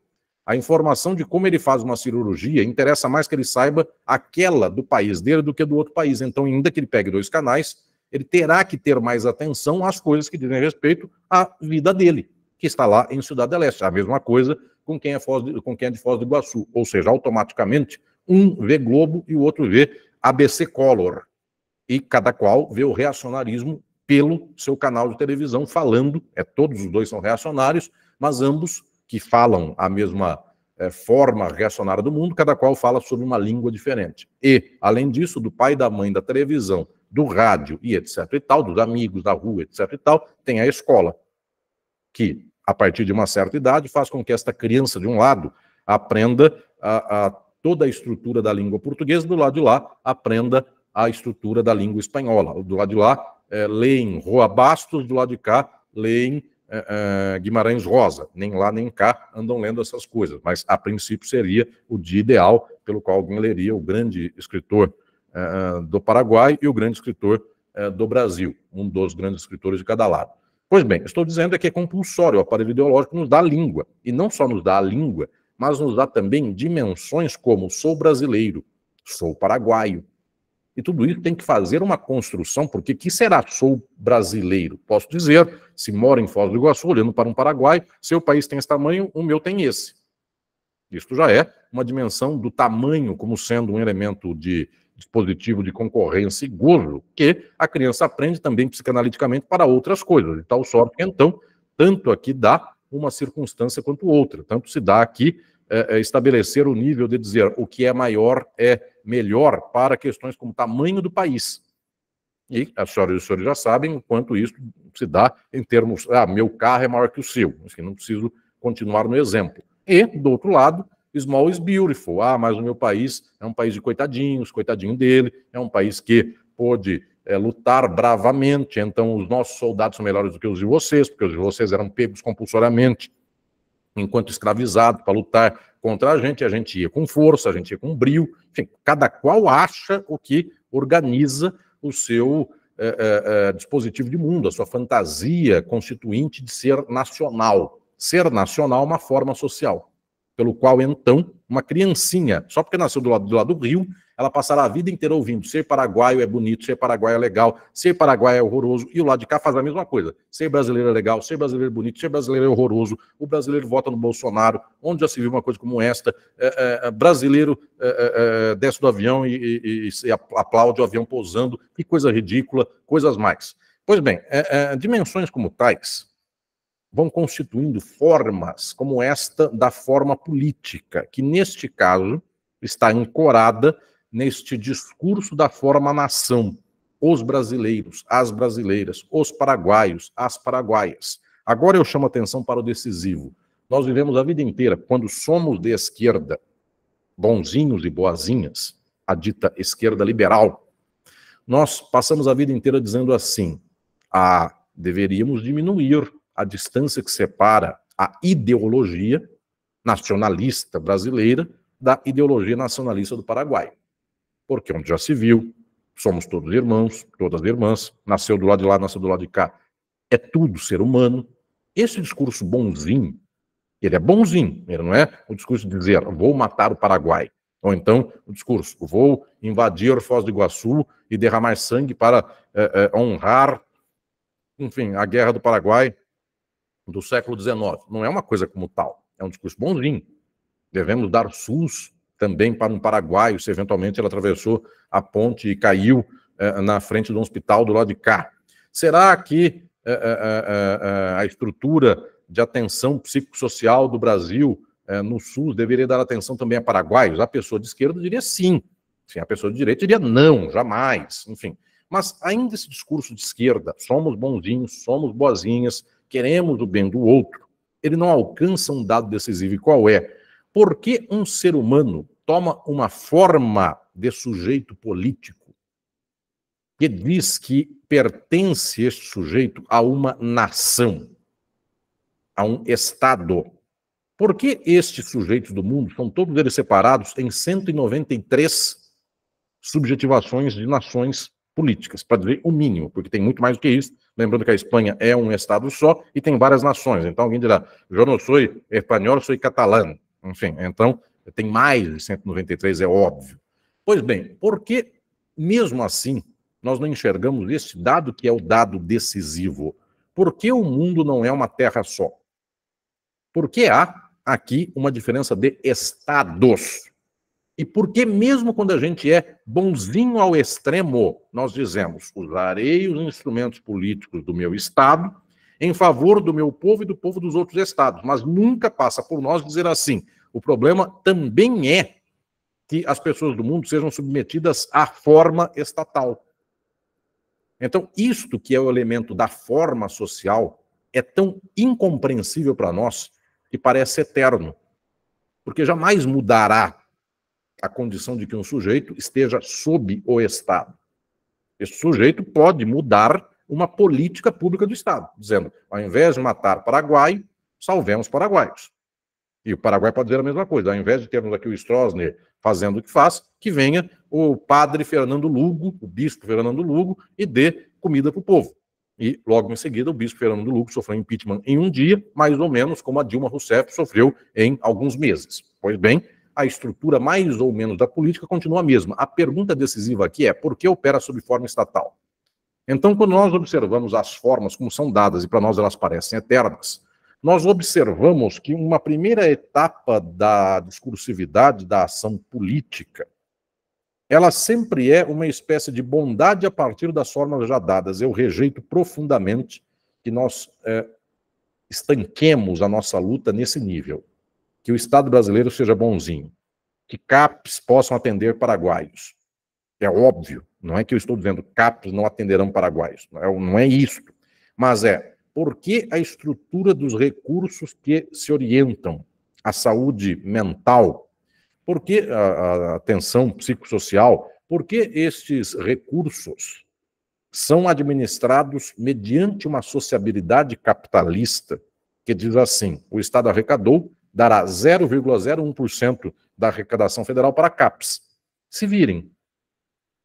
a informação de como ele faz uma cirurgia interessa mais que ele saiba aquela do país dele do que do outro país. Então, ainda que ele pegue dois canais, ele terá que ter mais atenção às coisas que dizem respeito à vida dele, que está lá em Cidade del A mesma coisa com quem é, Foz de, com quem é de Foz do Iguaçu. Ou seja, automaticamente, um vê Globo e o outro vê ABC Color e cada qual vê o reacionarismo pelo seu canal de televisão falando, é todos os dois são reacionários, mas ambos que falam a mesma é, forma reacionária do mundo, cada qual fala sobre uma língua diferente. E, além disso, do pai e da mãe da televisão, do rádio e etc e tal, dos amigos da rua, etc e tal, tem a escola, que, a partir de uma certa idade, faz com que esta criança, de um lado, aprenda a, a toda a estrutura da língua portuguesa, do lado de lá, aprenda a estrutura da língua espanhola. Do lado de lá, é, leem Rua Bastos, do lado de cá, leem é, é, Guimarães Rosa. Nem lá nem cá andam lendo essas coisas, mas a princípio seria o dia ideal pelo qual alguém leria o grande escritor é, é, do Paraguai e o grande escritor é, do Brasil, um dos grandes escritores de cada lado. Pois bem, estou dizendo é que é compulsório, o aparelho ideológico nos dá língua, e não só nos dá a língua, mas nos dá também dimensões como sou brasileiro, sou paraguaio, e tudo isso tem que fazer uma construção, porque que será? Sou brasileiro. Posso dizer, se mora em Foz do Iguaçu, olhando para um Paraguai, seu país tem esse tamanho, o meu tem esse. Isto já é uma dimensão do tamanho como sendo um elemento de dispositivo de concorrência e gozo, que a criança aprende também psicanaliticamente para outras coisas, de tal sorte que, então, tanto aqui dá uma circunstância quanto outra. Tanto se dá aqui é, é, estabelecer o nível de dizer o que é maior é melhor para questões como tamanho do país. E as senhoras e os senhores já sabem o quanto isso se dá em termos, ah, meu carro é maior que o seu, assim, não preciso continuar no exemplo. E, do outro lado, small is beautiful, ah, mas o meu país é um país de coitadinhos, coitadinho dele, é um país que pôde é, lutar bravamente, então os nossos soldados são melhores do que os de vocês, porque os de vocês eram pegos compulsoriamente, enquanto escravizados, para lutar contra a gente, a gente ia com força, a gente ia com brio, enfim, cada qual acha o que organiza o seu é, é, dispositivo de mundo, a sua fantasia constituinte de ser nacional. Ser nacional é uma forma social, pelo qual então uma criancinha, só porque nasceu do lado, do lado do rio, ela passará a vida inteira ouvindo: ser paraguaio é bonito, ser paraguaio é legal, ser paraguaio é horroroso, e o lado de cá faz a mesma coisa. Ser brasileiro é legal, ser brasileiro é bonito, ser brasileiro é horroroso, o brasileiro vota no Bolsonaro, onde já se viu uma coisa como esta: é, é, brasileiro é, desce do avião e, e, e, aplaude o avião pousando, que coisa ridícula, coisas mais. Pois bem, dimensões como tais vão constituindo formas como esta da forma política, que neste caso está ancorada neste discurso da forma nação. Os brasileiros, as brasileiras, os paraguaios, as paraguaias. Agora eu chamo atenção para o decisivo. Nós vivemos a vida inteira, quando somos de esquerda, bonzinhos e boazinhas, a dita esquerda liberal, nós passamos a vida inteira dizendo assim: ah, deveríamos diminuir a distância que separa a ideologia nacionalista brasileira da ideologia nacionalista do Paraguai. Porque onde já se viu, somos todos irmãos, todas irmãs, nasceu do lado de lá, nasceu do lado de cá, é tudo ser humano. Esse discurso bonzinho, ele é bonzinho, ele não é o discurso de dizer vou matar o Paraguai, ou então o discurso vou invadir Foz do Iguaçu e derramar sangue para é, é, honrar, enfim, a guerra do Paraguai do século XIX. Não é uma coisa como tal, é um discurso bonzinho. Devemos dar SUS também para um paraguaio, se eventualmente ele atravessou a ponte e caiu eh, na frente de um hospital do lado de cá. Será que eh, eh, eh, eh, eh a estrutura de atenção psicossocial do Brasil no SUS deveria dar atenção também a paraguaios? A pessoa de esquerda diria sim. sim a pessoa de direita diria não, jamais, enfim. Mas ainda esse discurso de esquerda, somos bonzinhos, somos boazinhas, queremos o bem do outro, ele não alcança um dado decisivo. E qual é? Por que um ser humano toma uma forma de sujeito político que diz que pertence este sujeito a uma nação, a um Estado? Por que estes sujeitos do mundo são todos eles separados em 193 subjetivações de nações políticas, para dizer o mínimo, porque tem muito mais do que isso, Lembrando que a Espanha é um estado só e tem várias nações. Então alguém dirá, eu não sou espanhol, sou catalão. Enfim, então tem mais de 193, é óbvio. Pois bem, por que mesmo assim nós não enxergamos este dado que é o dado decisivo? Por que o mundo não é uma terra só? Porque há aqui uma diferença de estados. E porque mesmo quando a gente é bonzinho ao extremo, nós dizemos, usarei os instrumentos políticos do meu Estado em favor do meu povo e do povo dos outros estados, mas nunca passa por nós dizer assim. O problema também é que as pessoas do mundo sejam submetidas à forma estatal. Então, isto que é o elemento da forma social é tão incompreensível para nós que parece eterno, porque jamais mudará a condição de que um sujeito esteja sob o Estado. Esse sujeito pode mudar uma política pública do Estado, dizendo, ao invés de matar Paraguai, salvemos paraguaios. E o Paraguai pode dizer a mesma coisa, ao invés de termos aqui o Stroessner fazendo o que faz, que venha o padre Fernando Lugo, o bispo Fernando Lugo, e dê comida para o povo. E logo em seguida, o bispo Fernando Lugo sofreu impeachment em um dia, mais ou menos como a Dilma Rousseff sofreu em alguns meses. Pois bem, a estrutura mais ou menos da política continua a mesma. A pergunta decisiva aqui é por que opera sob forma estatal? Então, quando nós observamos as formas como são dadas, e para nós elas parecem eternas, nós observamos que uma primeira etapa da discursividade da ação política, ela sempre é uma espécie de bondade a partir das formas já dadas. Eu rejeito profundamente que nós é, estanquemos a nossa luta nesse nível que o Estado brasileiro seja bonzinho, que CAPs possam atender paraguaios. É óbvio, não é que eu estou dizendo CAPs não atenderão paraguaios, não é, não é isso. Mas é, por que a estrutura dos recursos que se orientam à saúde mental, por que a, a atenção psicossocial, por que estes recursos são administrados mediante uma sociabilidade capitalista que diz assim: o Estado arrecadou, dará 0,01% da arrecadação federal para CAPES. Se virem.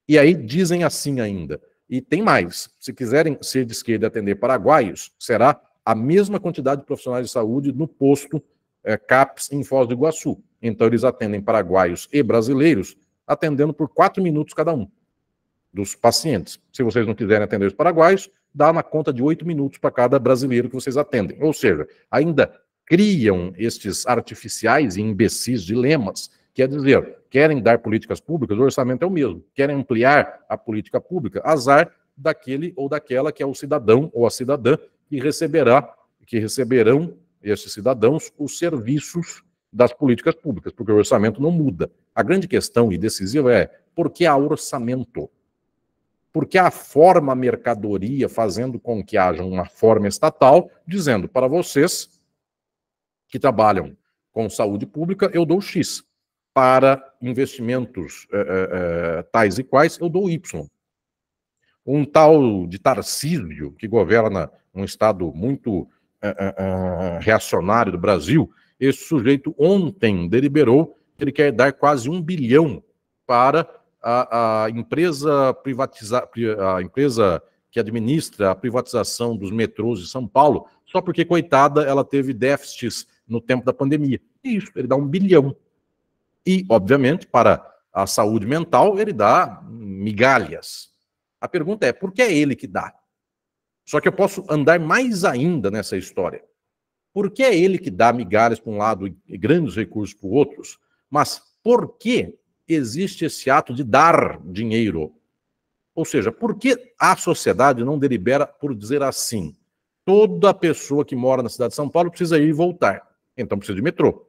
E aí dizem assim ainda. E tem mais. Se quiserem ser de esquerda e atender paraguaios, será a mesma quantidade de profissionais de saúde no posto é, CAPES em Foz do Iguaçu. Então eles atendem paraguaios e brasileiros, atendendo por quatro minutos cada um dos pacientes. Se vocês não quiserem atender os paraguaios, dá na conta de oito minutos para cada brasileiro que vocês atendem. Ou seja, ainda criam estes artificiais e imbecis dilemas, quer é dizer, querem dar políticas públicas, o orçamento é o mesmo, querem ampliar a política pública, azar daquele ou daquela que é o cidadão ou a cidadã que receberá, que receberão esses cidadãos os serviços das políticas públicas, porque o orçamento não muda. A grande questão e decisiva é por que há orçamento? Porque há forma mercadoria fazendo com que haja uma forma estatal dizendo para vocês que trabalham com saúde pública, eu dou X. Para investimentos é, é, tais e quais, eu dou Y. Um tal de Tarcísio, que governa um estado muito é, reacionário do Brasil, esse sujeito ontem deliberou que ele quer dar quase um bilhão para a, a empresa privatizar, a empresa que administra a privatização dos metrôs de São Paulo, só porque, coitada, ela teve déficits no tempo da pandemia. Isso, ele dá um bilhão. E, obviamente, para a saúde mental, ele dá migalhas. A pergunta é, por que é ele que dá? Só que eu posso andar mais ainda nessa história. Por que é ele que dá migalhas para um lado e grandes recursos para outros? Mas por que existe esse ato de dar dinheiro? Ou seja, por que a sociedade não delibera por dizer assim? Toda pessoa que mora na cidade de São Paulo precisa ir e voltar. Então precisa de metrô.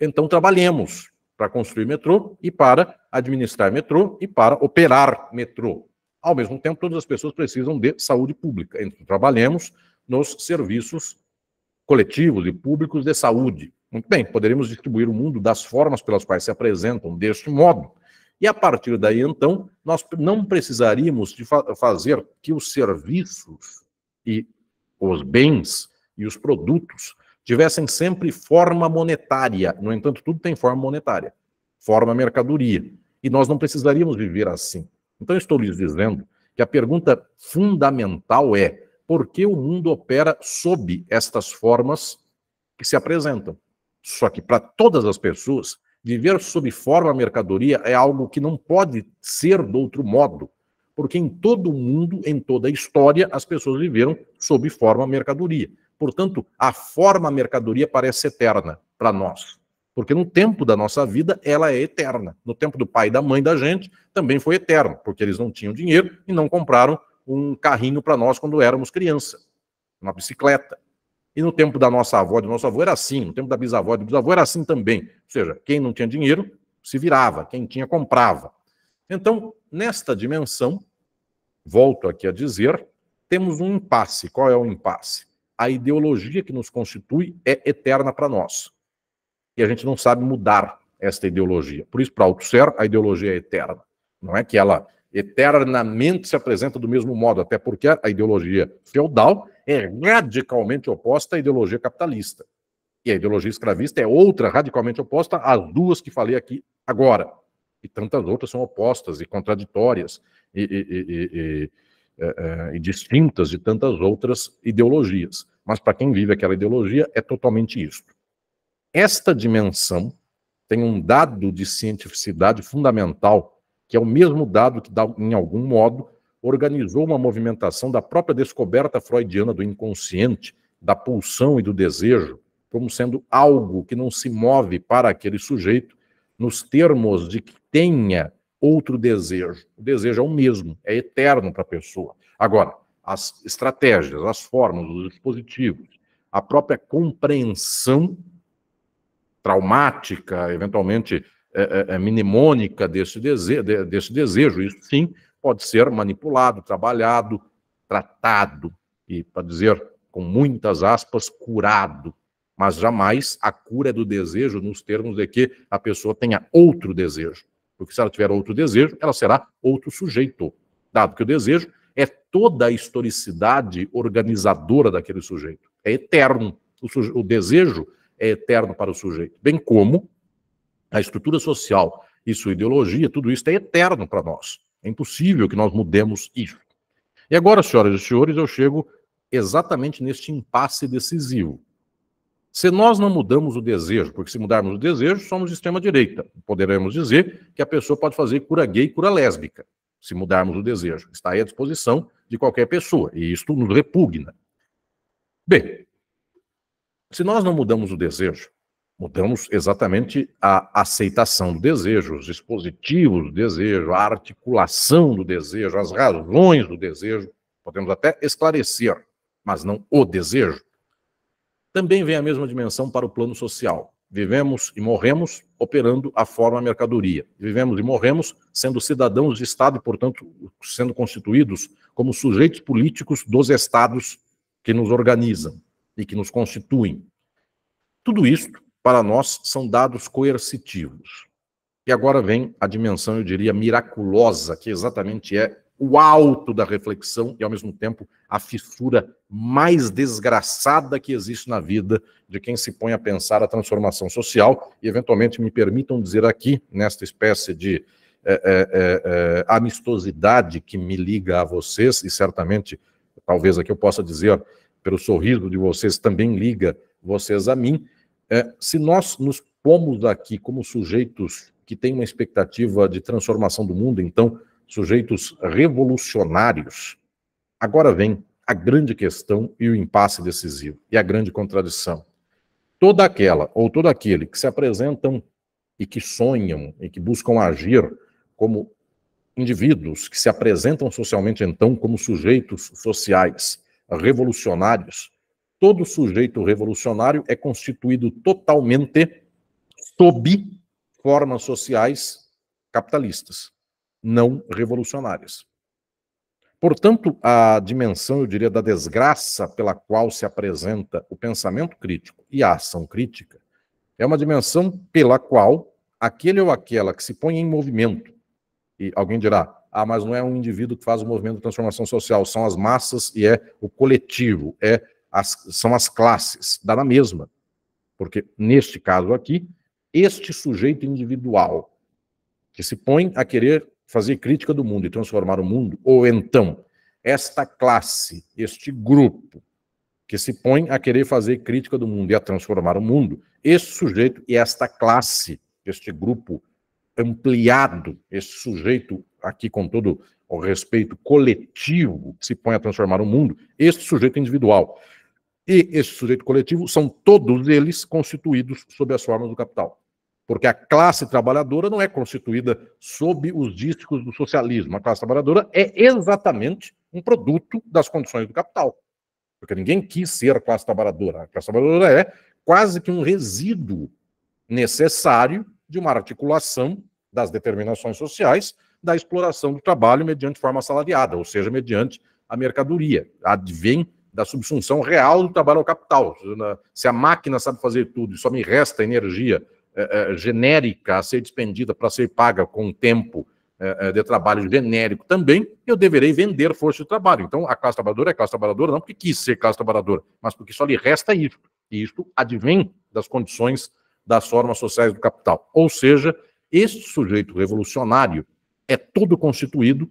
Então trabalhemos para construir metrô e para administrar metrô e para operar metrô. Ao mesmo tempo, todas as pessoas precisam de saúde pública. Então trabalhemos nos serviços coletivos e públicos de saúde. Muito bem, poderíamos distribuir o mundo das formas pelas quais se apresentam deste modo. E a partir daí, então, nós não precisaríamos de fa fazer que os serviços e os bens e os produtos tivessem sempre forma monetária. No entanto, tudo tem forma monetária, forma mercadoria. E nós não precisaríamos viver assim. Então, estou lhes dizendo que a pergunta fundamental é por que o mundo opera sob estas formas que se apresentam? Só que para todas as pessoas, viver sob forma mercadoria é algo que não pode ser de outro modo, porque em todo o mundo, em toda a história, as pessoas viveram sob forma mercadoria. Portanto, a forma a mercadoria parece eterna para nós. Porque no tempo da nossa vida ela é eterna. No tempo do pai e da mãe da gente também foi eterno, porque eles não tinham dinheiro e não compraram um carrinho para nós quando éramos criança, uma bicicleta. E no tempo da nossa avó, do nosso avô era assim, no tempo da bisavó, do bisavô era assim também. Ou seja, quem não tinha dinheiro se virava, quem tinha comprava. Então, nesta dimensão, volto aqui a dizer, temos um impasse. Qual é o impasse? a ideologia que nos constitui é eterna para nós. E a gente não sabe mudar esta ideologia. Por isso, para Althusser, a ideologia é eterna. Não é que ela eternamente se apresenta do mesmo modo, até porque a ideologia feudal é radicalmente oposta à ideologia capitalista. E a ideologia escravista é outra radicalmente oposta às duas que falei aqui agora. E tantas outras são opostas e contraditórias e, e, e, é, é, e distintas de tantas outras ideologias. Mas para quem vive aquela ideologia, é totalmente isso. Esta dimensão tem um dado de cientificidade fundamental, que é o mesmo dado que, em algum modo, organizou uma movimentação da própria descoberta freudiana do inconsciente, da pulsão e do desejo, como sendo algo que não se move para aquele sujeito nos termos de que tenha outro desejo. O desejo é o mesmo, é eterno para a pessoa. Agora, as estratégias, as formas, os dispositivos, a própria compreensão traumática, eventualmente é, é, mnemônica desse desejo, desse desejo, isso sim pode ser manipulado, trabalhado, tratado e, para dizer com muitas aspas, curado. Mas jamais a cura é do desejo nos termos de que a pessoa tenha outro desejo. Porque se ela tiver outro desejo, ela será outro sujeito, dado que o desejo é toda a historicidade organizadora daquele sujeito. É eterno. O, suje... o desejo é eterno para o sujeito, bem como a estrutura social e sua ideologia, tudo isso é eterno para nós. É impossível que nós mudemos isso. E agora, senhoras e senhores, eu chego exatamente neste impasse decisivo. Se nós não mudamos o desejo, porque se mudarmos o desejo, somos extrema-direita. Poderemos dizer que a pessoa pode fazer cura gay e cura lésbica, se mudarmos o desejo. Está aí à disposição de qualquer pessoa, e isto nos repugna. Bem, se nós não mudamos o desejo, mudamos exatamente a aceitação do desejo, os dispositivos do desejo, a articulação do desejo, as razões do desejo. Podemos até esclarecer, mas não o desejo também vem a mesma dimensão para o plano social. Vivemos e morremos operando a forma mercadoria. Vivemos e morremos sendo cidadãos de Estado e, portanto, sendo constituídos como sujeitos políticos dos Estados que nos organizam e que nos constituem. Tudo isto para nós, são dados coercitivos. E agora vem a dimensão, eu diria, miraculosa, que exatamente é o alto da reflexão e, ao mesmo tempo, a fissura mais desgraçada que existe na vida de quem se põe a pensar a transformação social. E, eventualmente, me permitam dizer aqui, nesta espécie de é, é, é, amistosidade que me liga a vocês, e certamente, talvez aqui eu possa dizer, pelo sorriso de vocês, também liga vocês a mim. Eh, se nós nos pomos aqui como sujeitos que têm uma expectativa de transformação do mundo, então sujeitos revolucionários. Agora vem a grande questão e o impasse decisivo, e a grande contradição. Toda aquela ou todo aquele que se apresentam e que sonham e que buscam agir como indivíduos, que se apresentam socialmente então como sujeitos sociais revolucionários, todo sujeito revolucionário é constituído totalmente sob formas sociais capitalistas não revolucionárias. Portanto, a dimensão, eu diria, da desgraça pela qual se apresenta o pensamento crítico e a ação crítica é uma dimensão pela qual aquele ou aquela que se põe em movimento, e alguém dirá, ah, mas não é um indivíduo que faz o movimento de transformação social, são as massas e é o coletivo, é as, são as classes, dá na mesma. Porque, neste caso aqui, este sujeito individual que se põe a querer fazer crítica do mundo e transformar o mundo, ou então esta classe, este grupo que se põe a querer fazer crítica do mundo e a transformar o mundo, esse sujeito e esta classe, este grupo ampliado, esse sujeito aqui com todo o respeito coletivo que se põe a transformar o mundo, esse sujeito individual e esse sujeito coletivo são todos eles constituídos sob as formas do capital porque a classe trabalhadora não é constituída sob os dísticos do socialismo. A classe trabalhadora é exatamente um produto das condições do capital. Porque ninguém quis ser classe trabalhadora. A classe trabalhadora é quase que um resíduo necessário de uma articulação das determinações sociais da exploração do trabalho mediante forma salariada, ou seja, mediante a mercadoria. Advém da subsunção real do trabalho ao capital. Se a máquina sabe fazer tudo e só me resta energia é, é, genérica a ser despendida para ser paga com o tempo é, de trabalho genérico também, eu deverei vender força de trabalho. Então, a classe trabalhadora é classe trabalhadora não porque quis ser classe trabalhadora, mas porque só lhe resta isso. E isto advém das condições das formas sociais do capital. Ou seja, este sujeito revolucionário é todo constituído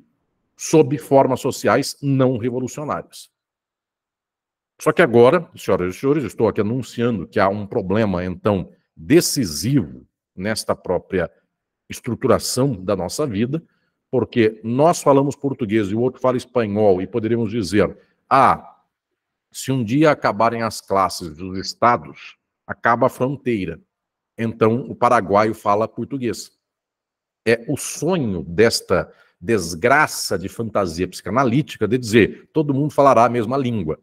sob formas sociais não revolucionárias. Só que agora, senhoras e senhores, estou aqui anunciando que há um problema, então, decisivo nesta própria estruturação da nossa vida, porque nós falamos português e o outro fala espanhol, e poderíamos dizer: ah, se um dia acabarem as classes dos estados, acaba a fronteira. Então o paraguaio fala português. É o sonho desta desgraça de fantasia psicanalítica de dizer todo mundo falará a mesma língua.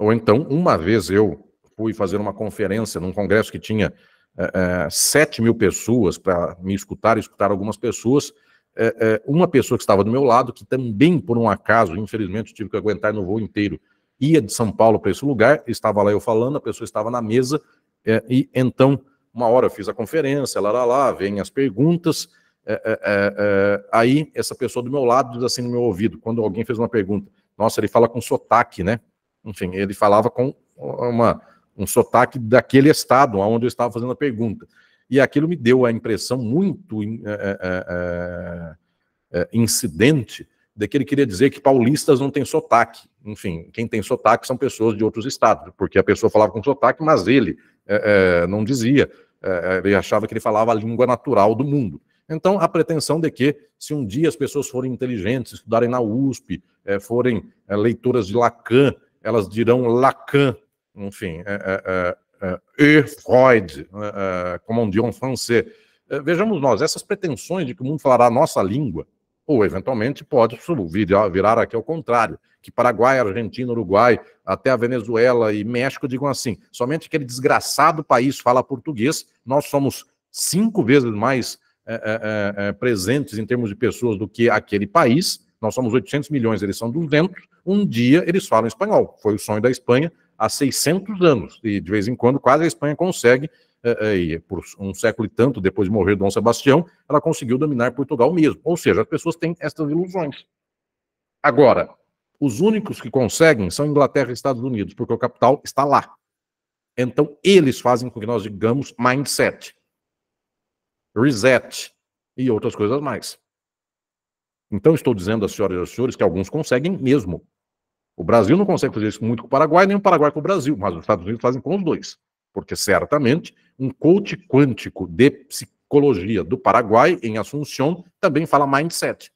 Ou então, uma vez eu fui fazer uma conferência num congresso que tinha é, é 7 mil pessoas para me escutar, e escutar algumas pessoas. É, uma pessoa que estava do meu lado, que também, por um acaso, infelizmente, tive que aguentar no voo inteiro, ia de São Paulo para esse lugar, estava lá eu falando, a pessoa estava na mesa, eh, e então, uma hora eu fiz a conferência, lá, lá, lá, vem as perguntas, aí essa pessoa do meu lado diz assim no meu ouvido, quando alguém fez uma pergunta, nossa, ele fala com sotaque, né? Enfim, ele falava com uma, um sotaque daquele estado onde eu estava fazendo a pergunta. E aquilo me deu a impressão muito é, é, incidente de que ele queria dizer que paulistas não têm sotaque. Enfim, quem tem sotaque são pessoas de outros estados, porque a pessoa falava com sotaque, mas ele não dizia. ele achava que ele falava a língua natural do mundo. Então, a pretensão de que, se um dia as pessoas forem inteligentes, estudarem na USP, forem leitoras de Lacan, elas dirão Lacan enfim, é, é, é, e Freud, né, como um Dion francês. Vejamos nós, essas pretensões de que o mundo falará a nossa língua, ou eventualmente pode virar, virar aqui ao contrário, que Paraguai, Argentina, Uruguai, até a Venezuela e México digam assim, somente aquele desgraçado país fala português, nós somos cinco vezes mais é, é, é, presentes em termos de pessoas do que aquele país, nós somos 800 milhões, eles são 200, um dia eles falam espanhol, foi o sonho da Espanha, há 600 anos, e de vez em quando quase a Espanha consegue, eh, eh, por um século e tanto depois de morrer Dom Sebastião, ela conseguiu dominar Portugal mesmo. Ou seja, as pessoas têm estas ilusões. Agora, os únicos que conseguem são Inglaterra e Estados Unidos, porque o capital está lá. Então, eles fazem com que nós digamos mindset, reset e outras coisas mais. Então, estou dizendo às senhoras e aos senhores que alguns conseguem mesmo, o Brasil não consegue fazer isso muito com o Paraguai, nem o Paraguai com o Brasil, mas os Estados Unidos fazem com os dois. Porque certamente um coach quântico de psicologia do Paraguai, em Assunção, também fala mindset.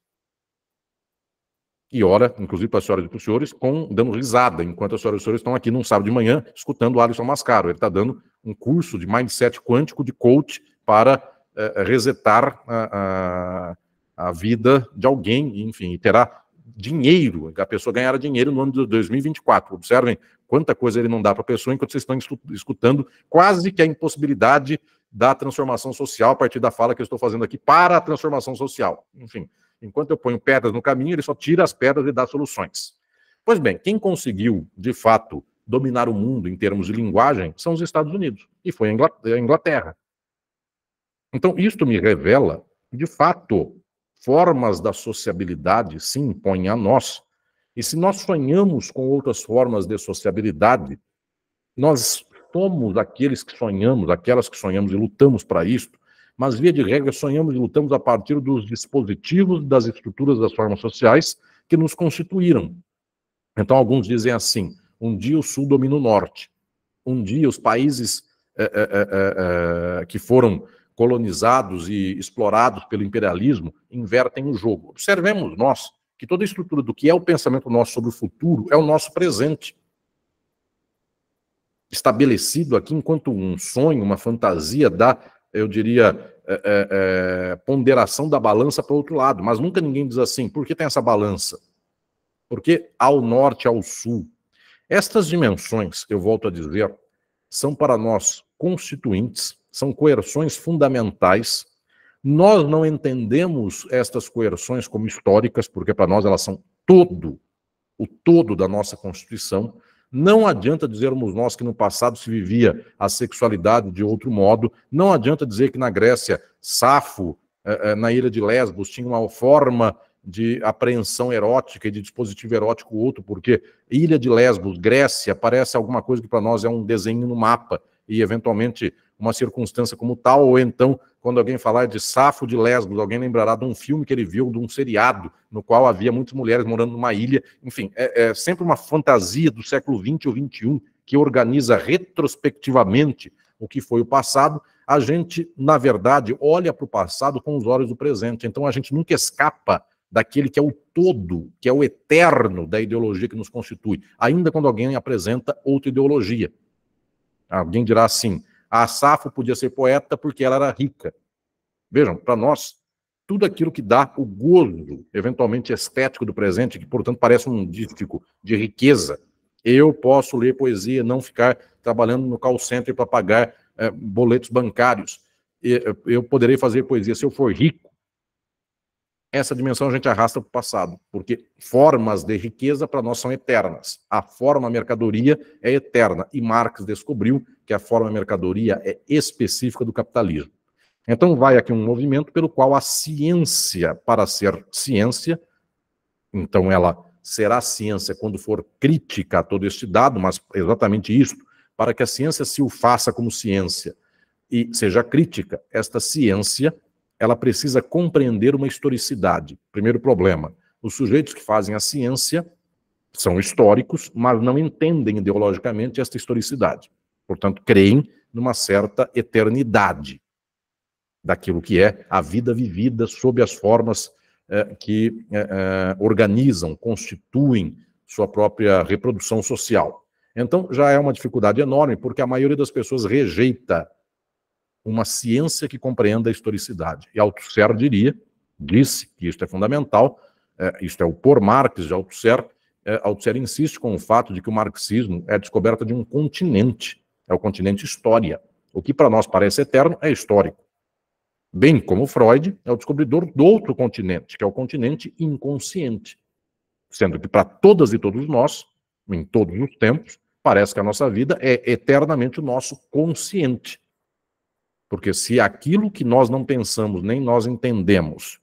E ora, inclusive para as senhoras e para os senhores, com, dando risada, enquanto as senhoras e os senhores estão aqui num sábado de manhã escutando o Alisson Mascaro. Ele está dando um curso de mindset quântico de coach para eh, resetar a, a, a, vida de alguém, enfim, e terá dinheiro, a pessoa ganhara dinheiro no ano de 2024. Observem quanta coisa ele não dá para a pessoa enquanto vocês estão escutando quase que a impossibilidade da transformação social a partir da fala que eu estou fazendo aqui para a transformação social. Enfim, enquanto eu ponho pedras no caminho, ele só tira as pedras e dá soluções. Pois bem, quem conseguiu, de fato, dominar o mundo em termos de linguagem são os Estados Unidos, e foi a Inglaterra. Então, isto me revela, de fato, formas da sociabilidade se impõem a nós, e se nós sonhamos com outras formas de sociabilidade, nós somos aqueles que sonhamos, aquelas que sonhamos e lutamos para isto mas via de regra sonhamos e lutamos a partir dos dispositivos, das estruturas, das formas sociais que nos constituíram. Então alguns dizem assim: um dia o Sul domina o Norte, um dia os países é, é, é, que foram colonizados e explorados pelo imperialismo invertem o jogo. Observemos nós que toda a estrutura do que é o pensamento nosso sobre o futuro é o nosso presente. Estabelecido aqui enquanto um sonho, uma fantasia da, eu diria, é, é, é ponderação da balança para o outro lado. Mas nunca ninguém diz assim, por que tem essa balança? Porque ao norte, ao sul. Estas dimensões, eu volto a dizer, são para nós constituintes são coerções fundamentais. Nós não entendemos estas coerções como históricas, porque para nós elas são todo, o todo da nossa Constituição. Não adianta dizermos nós que no passado se vivia a sexualidade de outro modo, não adianta dizer que na Grécia, Safo, eh, eh, na ilha de Lesbos, tinha uma forma de apreensão erótica e de dispositivo erótico outro, porque Ilha de Lesbos, Grécia, parece alguma coisa que para nós é um desenho no mapa e eventualmente uma circunstância como tal, ou então, quando alguém falar de Safo de Lesbos, alguém lembrará de um filme que ele viu, de um seriado, no qual havia muitas mulheres morando numa ilha. Enfim, é, é sempre uma fantasia do século XX ou XXI que organiza retrospectivamente o que foi o passado. A gente, na verdade, olha para o passado com os olhos do presente. Então, a gente nunca escapa daquele que é o todo, que é o eterno da ideologia que nos constitui, ainda quando alguém apresenta outra ideologia. Alguém dirá assim: a Safo podia ser poeta porque ela era rica. Vejam, para nós, tudo aquilo que dá o gozo, eventualmente estético do presente, que, portanto, parece um dífico de riqueza. Eu posso ler poesia, não ficar trabalhando no call center para pagar é, boletos bancários. Eh, eu poderei fazer poesia se eu for rico essa dimensão a gente arrasta para o passado, porque formas de riqueza para nós são eternas. A forma mercadoria é eterna e Marx descobriu que a forma mercadoria é específica do capitalismo. Então vai aqui um movimento pelo qual a ciência, para ser ciência, então ela será ciência quando for crítica a todo este dado, mas exatamente isso, para que a ciência se o faça como ciência e seja crítica, esta ciência ela precisa compreender uma historicidade. Primeiro problema: os sujeitos que fazem a ciência são históricos, mas não entendem ideologicamente esta historicidade. Portanto, creem numa certa eternidade daquilo que é a vida vivida sob as formas eh, que eh, eh, organizam, constituem sua própria reprodução social. Então, já é uma dificuldade enorme, porque a maioria das pessoas rejeita uma ciência que compreenda a historicidade. E Althusser diria, disse que isto é fundamental, é, isto é o por Marx de Althusser, é, Althusser insiste com o fato de que o marxismo é a descoberta de um continente, é o continente história. O que para nós parece eterno é histórico. Bem como Freud é o descobridor do outro continente, que é o continente inconsciente. Sendo que para todas e todos nós, em todos os tempos, parece que a nossa vida é eternamente o nosso consciente. Porque se aquilo que nós não pensamos, nem nós entendemos,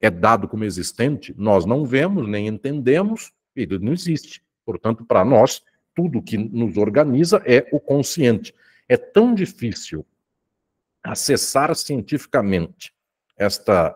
é dado como existente, nós não vemos, nem entendemos, ele não existe. Portanto, para nós, tudo que nos organiza é o consciente. É tão difícil acessar cientificamente esta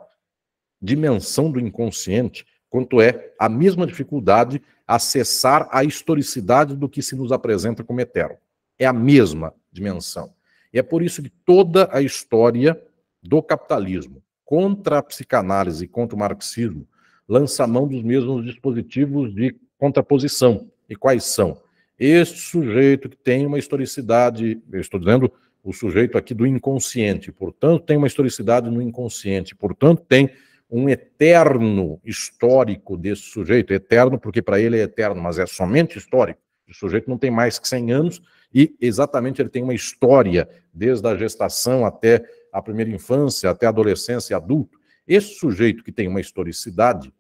dimensão do inconsciente, quanto é a mesma dificuldade acessar a historicidade do que se nos apresenta como eterno. É a mesma dimensão. E é por isso que toda a história do capitalismo contra a psicanálise e contra o marxismo lança mão dos mesmos dispositivos de contraposição. E quais são? Este sujeito que tem uma historicidade, eu estou dizendo o sujeito aqui do inconsciente, portanto, tem uma historicidade no inconsciente, portanto, tem um eterno histórico desse sujeito, eterno porque para ele é eterno, mas é somente histórico. O sujeito não tem mais que 100 anos e exatamente ele tem uma história, desde a gestação até a primeira infância, até a adolescência e adulto. Esse sujeito que tem uma historicidade,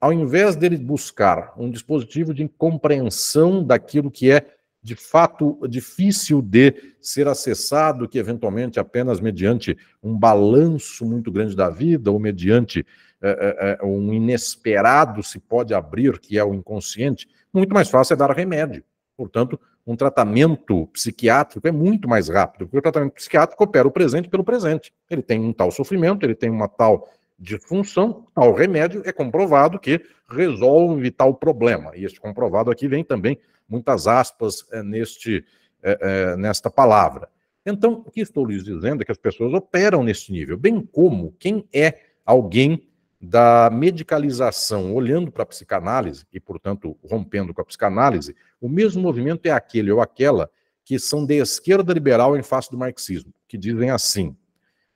ao invés dele buscar um dispositivo de compreensão daquilo que é de fato difícil de ser acessado, que eventualmente apenas mediante um balanço muito grande da vida, ou mediante é, é, um inesperado se pode abrir, que é o inconsciente, muito mais fácil é dar remédio. Portanto, um tratamento psiquiátrico é muito mais rápido, porque o tratamento psiquiátrico opera o presente pelo presente. Ele tem um tal sofrimento, ele tem uma tal disfunção, tal remédio é comprovado que resolve tal problema. E este comprovado aqui vem também muitas aspas é, neste, é, é, nesta palavra. Então, o que estou lhes dizendo é que as pessoas operam nesse nível, bem como quem é alguém da medicalização, olhando para a psicanálise e, portanto, rompendo com a psicanálise, o mesmo movimento é aquele ou aquela que são de esquerda liberal em face do marxismo, que dizem assim: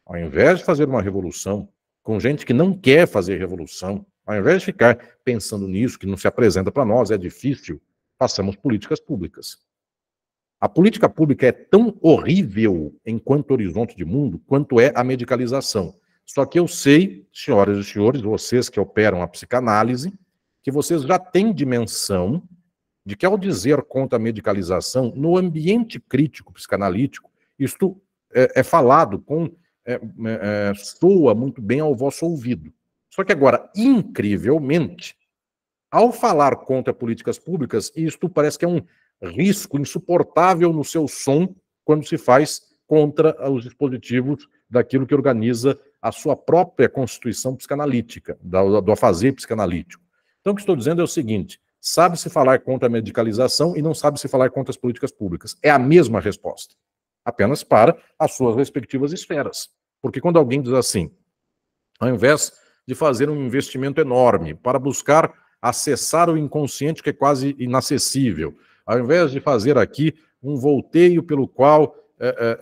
ao invés de fazer uma revolução com gente que não quer fazer revolução, ao invés de ficar pensando nisso que não se apresenta para nós, é difícil, façamos políticas públicas. A política pública é tão horrível enquanto horizonte de mundo quanto é a medicalização. Só que eu sei, senhoras e senhores, vocês que operam a psicanálise, que vocês já têm dimensão de que, ao dizer contra a medicalização, no ambiente crítico psicanalítico, isto é, é falado com. É, é, é, soa muito bem ao vosso ouvido. Só que agora, incrivelmente, ao falar contra políticas públicas, isto parece que é um risco insuportável no seu som quando se faz contra os dispositivos daquilo que organiza a sua própria constituição psicanalítica, do, afazer psicanalítico. Então, o que estou dizendo é o seguinte: sabe-se falar contra a medicalização e não sabe-se falar contra as políticas públicas. É a mesma resposta, apenas para as suas respectivas esferas. Porque quando alguém diz assim, ao invés de fazer um investimento enorme para buscar acessar o inconsciente que é quase inacessível, ao invés de fazer aqui um volteio pelo qual é,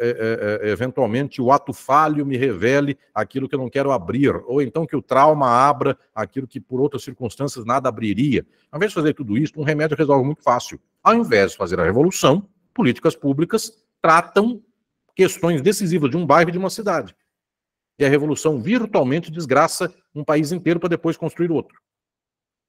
é, é, eventualmente o ato falho me revele aquilo que eu não quero abrir, ou então que o trauma abra aquilo que por outras circunstâncias nada abriria. Ao invés de fazer tudo isso, um remédio resolve muito fácil. Ao invés de fazer a revolução, políticas públicas tratam questões decisivas de um bairro e de uma cidade. E a revolução virtualmente desgraça um país inteiro para depois construir outro.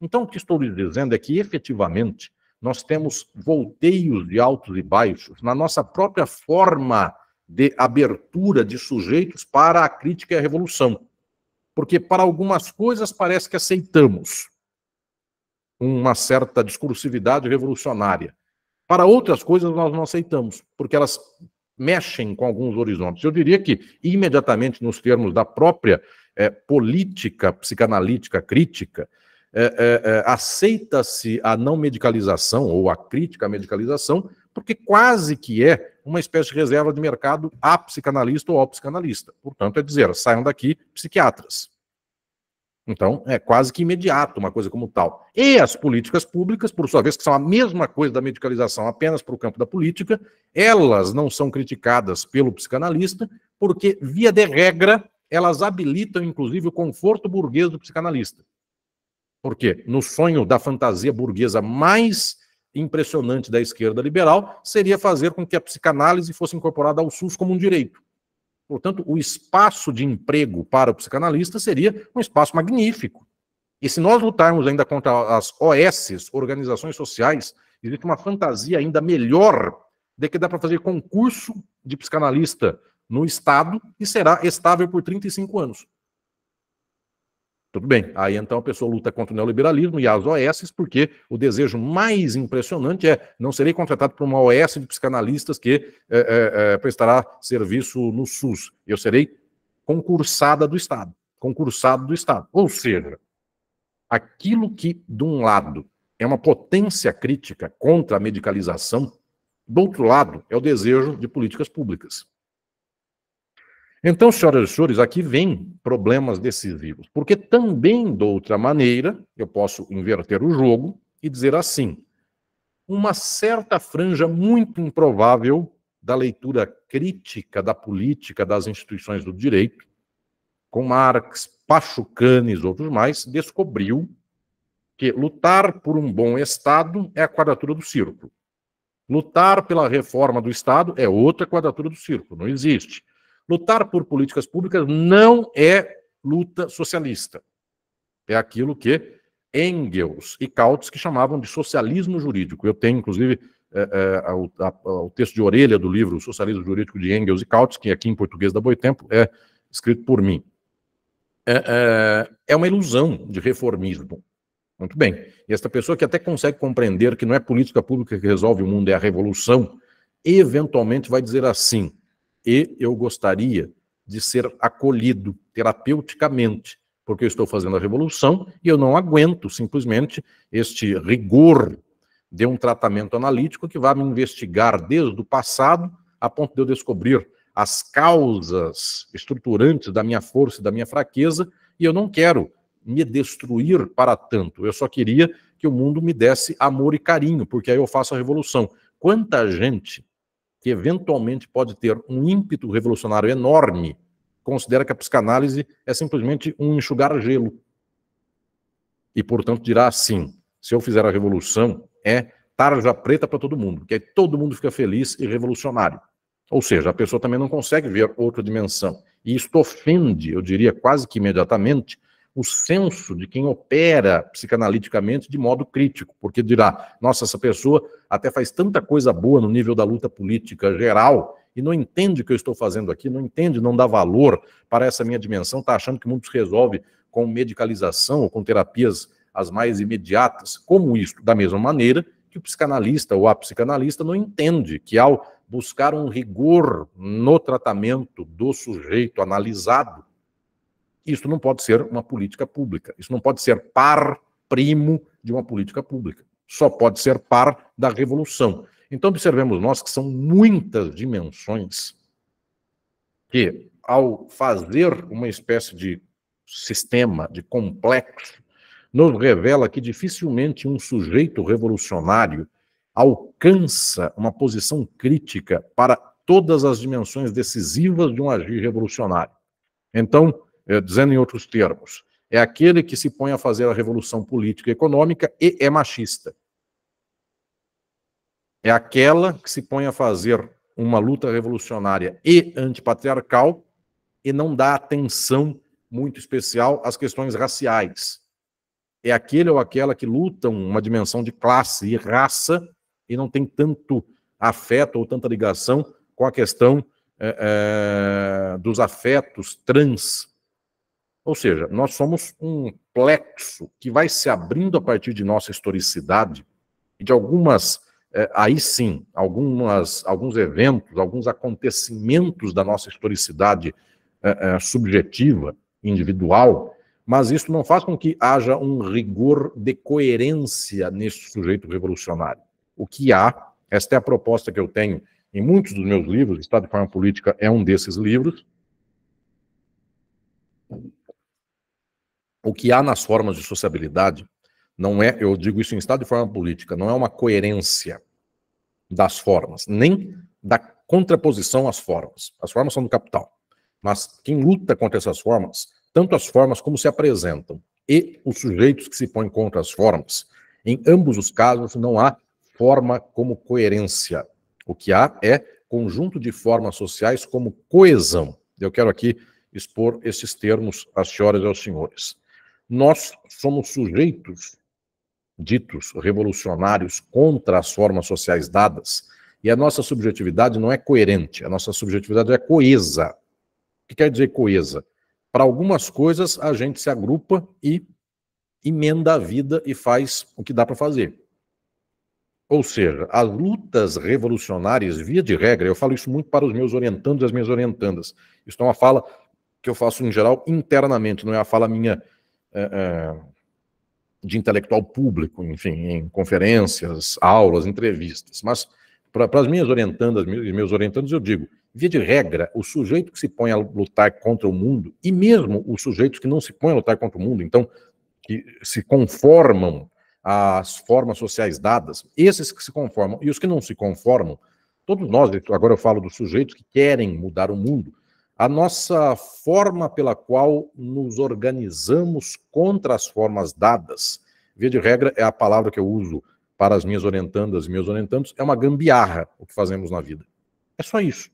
Então, o que estou lhe dizendo é que, efetivamente, nós temos volteios de altos e baixos na nossa própria forma de abertura de sujeitos para a crítica e a revolução. Porque para algumas coisas parece que aceitamos uma certa discursividade revolucionária. Para outras coisas nós não aceitamos, porque elas mexem com alguns horizontes. Eu diria que imediatamente nos termos da própria é, política psicanalítica crítica, é, é, é, aceita-se a não medicalização ou a crítica à medicalização, porque quase que é uma espécie de reserva de mercado a psicanalista ou ao psicanalista. Portanto, é dizer, saiam daqui psiquiatras. Então, é quase que imediato uma coisa como tal. E as políticas públicas, por sua vez, que são a mesma coisa da medicalização apenas para o campo da política, elas não são criticadas pelo psicanalista, porque, via de regra, elas habilitam, inclusive, o conforto burguês do psicanalista. Porque no sonho da fantasia burguesa mais impressionante da esquerda liberal seria fazer com que a psicanálise fosse incorporada ao SUS como um direito. Portanto, o espaço de emprego para o psicanalista seria um espaço magnífico. E se nós lutarmos ainda contra as OS, organizações sociais, existe uma fantasia ainda melhor de que dá para fazer concurso de psicanalista no Estado e será estável por 35 anos. Tudo bem. Aí então a pessoa luta contra o neoliberalismo e as OS, porque o desejo mais impressionante é não serei contratado por uma OS de psicanalistas que é, é, prestará serviço no SUS. Eu serei concursada do Estado. Concursado do Estado. Ou seja, aquilo que, de um lado, é uma potência crítica contra a medicalização, do outro lado, é o desejo de políticas públicas. Então, senhoras e senhores, aqui vem problemas decisivos, porque também, de outra maneira, eu posso inverter o jogo e dizer assim: uma certa franja muito improvável da leitura crítica da política das instituições do direito, com Marx, Pachucanes, outros mais, descobriu que lutar por um bom Estado é a quadratura do círculo. Lutar pela reforma do Estado é outra quadratura do círculo, não existe. Lutar por políticas públicas não é luta socialista. É aquilo que Engels e Kautz que chamavam de socialismo jurídico. Eu tenho, inclusive, é, é, o, a, o, texto de orelha do livro Socialismo Jurídico de Engels e Kautz, que aqui em português da Boitempo é escrito por mim. É, é, é uma ilusão de reformismo. Muito bem. E esta pessoa que até consegue compreender que não é política pública que resolve o mundo, é a revolução, eventualmente vai dizer assim: e eu gostaria de ser acolhido terapeuticamente, porque eu estou fazendo a revolução e eu não aguento simplesmente este rigor de um tratamento analítico que vai me investigar desde o passado a ponto de eu descobrir as causas estruturantes da minha força e da minha fraqueza, e eu não quero me destruir para tanto. Eu só queria que o mundo me desse amor e carinho, porque aí eu faço a revolução. Quanta gente que eventualmente pode ter um ímpeto revolucionário enorme, considera que a psicanálise é simplesmente um enxugar gelo. E, portanto, dirá assim: se eu fizer a revolução, é tarja preta para todo mundo, porque aí todo mundo fica feliz e revolucionário. Ou seja, a pessoa também não consegue ver outra dimensão. E isto ofende, eu diria quase que imediatamente, o senso de quem opera psicanaliticamente de modo crítico, porque dirá, nossa, essa pessoa até faz tanta coisa boa no nível da luta política geral e não entende o que eu estou fazendo aqui, não entende, não dá valor para essa minha dimensão, está achando que muito se resolve com medicalização ou com terapias as mais imediatas, como isso, da mesma maneira que o psicanalista ou a psicanalista não entende que ao buscar um rigor no tratamento do sujeito analisado, isso não pode ser uma política pública. Isso não pode ser par primo de uma política pública. Só pode ser par da revolução. Então, observemos nós que são muitas dimensões que, ao fazer uma espécie de sistema, de complexo, nos revela que dificilmente um sujeito revolucionário alcança uma posição crítica para todas as dimensões decisivas de um agir revolucionário. Então, é, dizendo em outros termos, é aquele que se põe a fazer a revolução política e econômica e é machista. É aquela que se põe a fazer uma luta revolucionária e antipatriarcal e não dá atenção muito especial às questões raciais. É aquele ou aquela que lutam uma dimensão de classe e raça e não tem tanto afeto ou tanta ligação com a questão é, é, dos afetos trans ou seja, nós somos um plexo que vai se abrindo a partir de nossa historicidade e de algumas, eh, aí sim, algumas, alguns eventos, alguns acontecimentos da nossa historicidade eh, eh, subjetiva, individual, mas isso não faz com que haja um rigor de coerência nesse sujeito revolucionário. O que há, esta é a proposta que eu tenho em muitos dos meus livros, Estado de Forma Política é um desses livros, o que há nas formas de sociabilidade não é, eu digo isso em estado de forma política, não é uma coerência das formas, nem da contraposição às formas. As formas são do capital. Mas quem luta contra essas formas, tanto as formas como se apresentam, e os sujeitos que se põem contra as formas, em ambos os casos não há forma como coerência. O que há é conjunto de formas sociais como coesão. Eu quero aqui expor esses termos às senhoras e aos senhores nós somos sujeitos ditos revolucionários contra as formas sociais dadas, e a nossa subjetividade não é coerente, a nossa subjetividade é coesa. O que quer dizer coesa? Para algumas coisas a gente se agrupa e emenda a vida e faz o que dá para fazer. Ou seja, as lutas revolucionárias, via de regra, eu falo isso muito para os meus orientandos e as minhas orientandas. Isso é uma fala que eu faço em geral internamente, não é a fala minha é, é, de intelectual público, enfim, em conferências, aulas, entrevistas. Mas para as minhas orientandas e meus orientandos, eu digo, via de regra, o sujeito que se põe a lutar contra o mundo, e mesmo os sujeitos que não se põem a lutar contra o mundo, então, que se conformam às formas sociais dadas, esses que se conformam e os que não se conformam, todos nós, agora eu falo dos sujeitos que querem mudar o mundo, a nossa forma pela qual nos organizamos contra as formas dadas. Via de regra, é a palavra que eu uso para as minhas orientandas e meus orientandos, é uma gambiarra o que fazemos na vida. É só isso.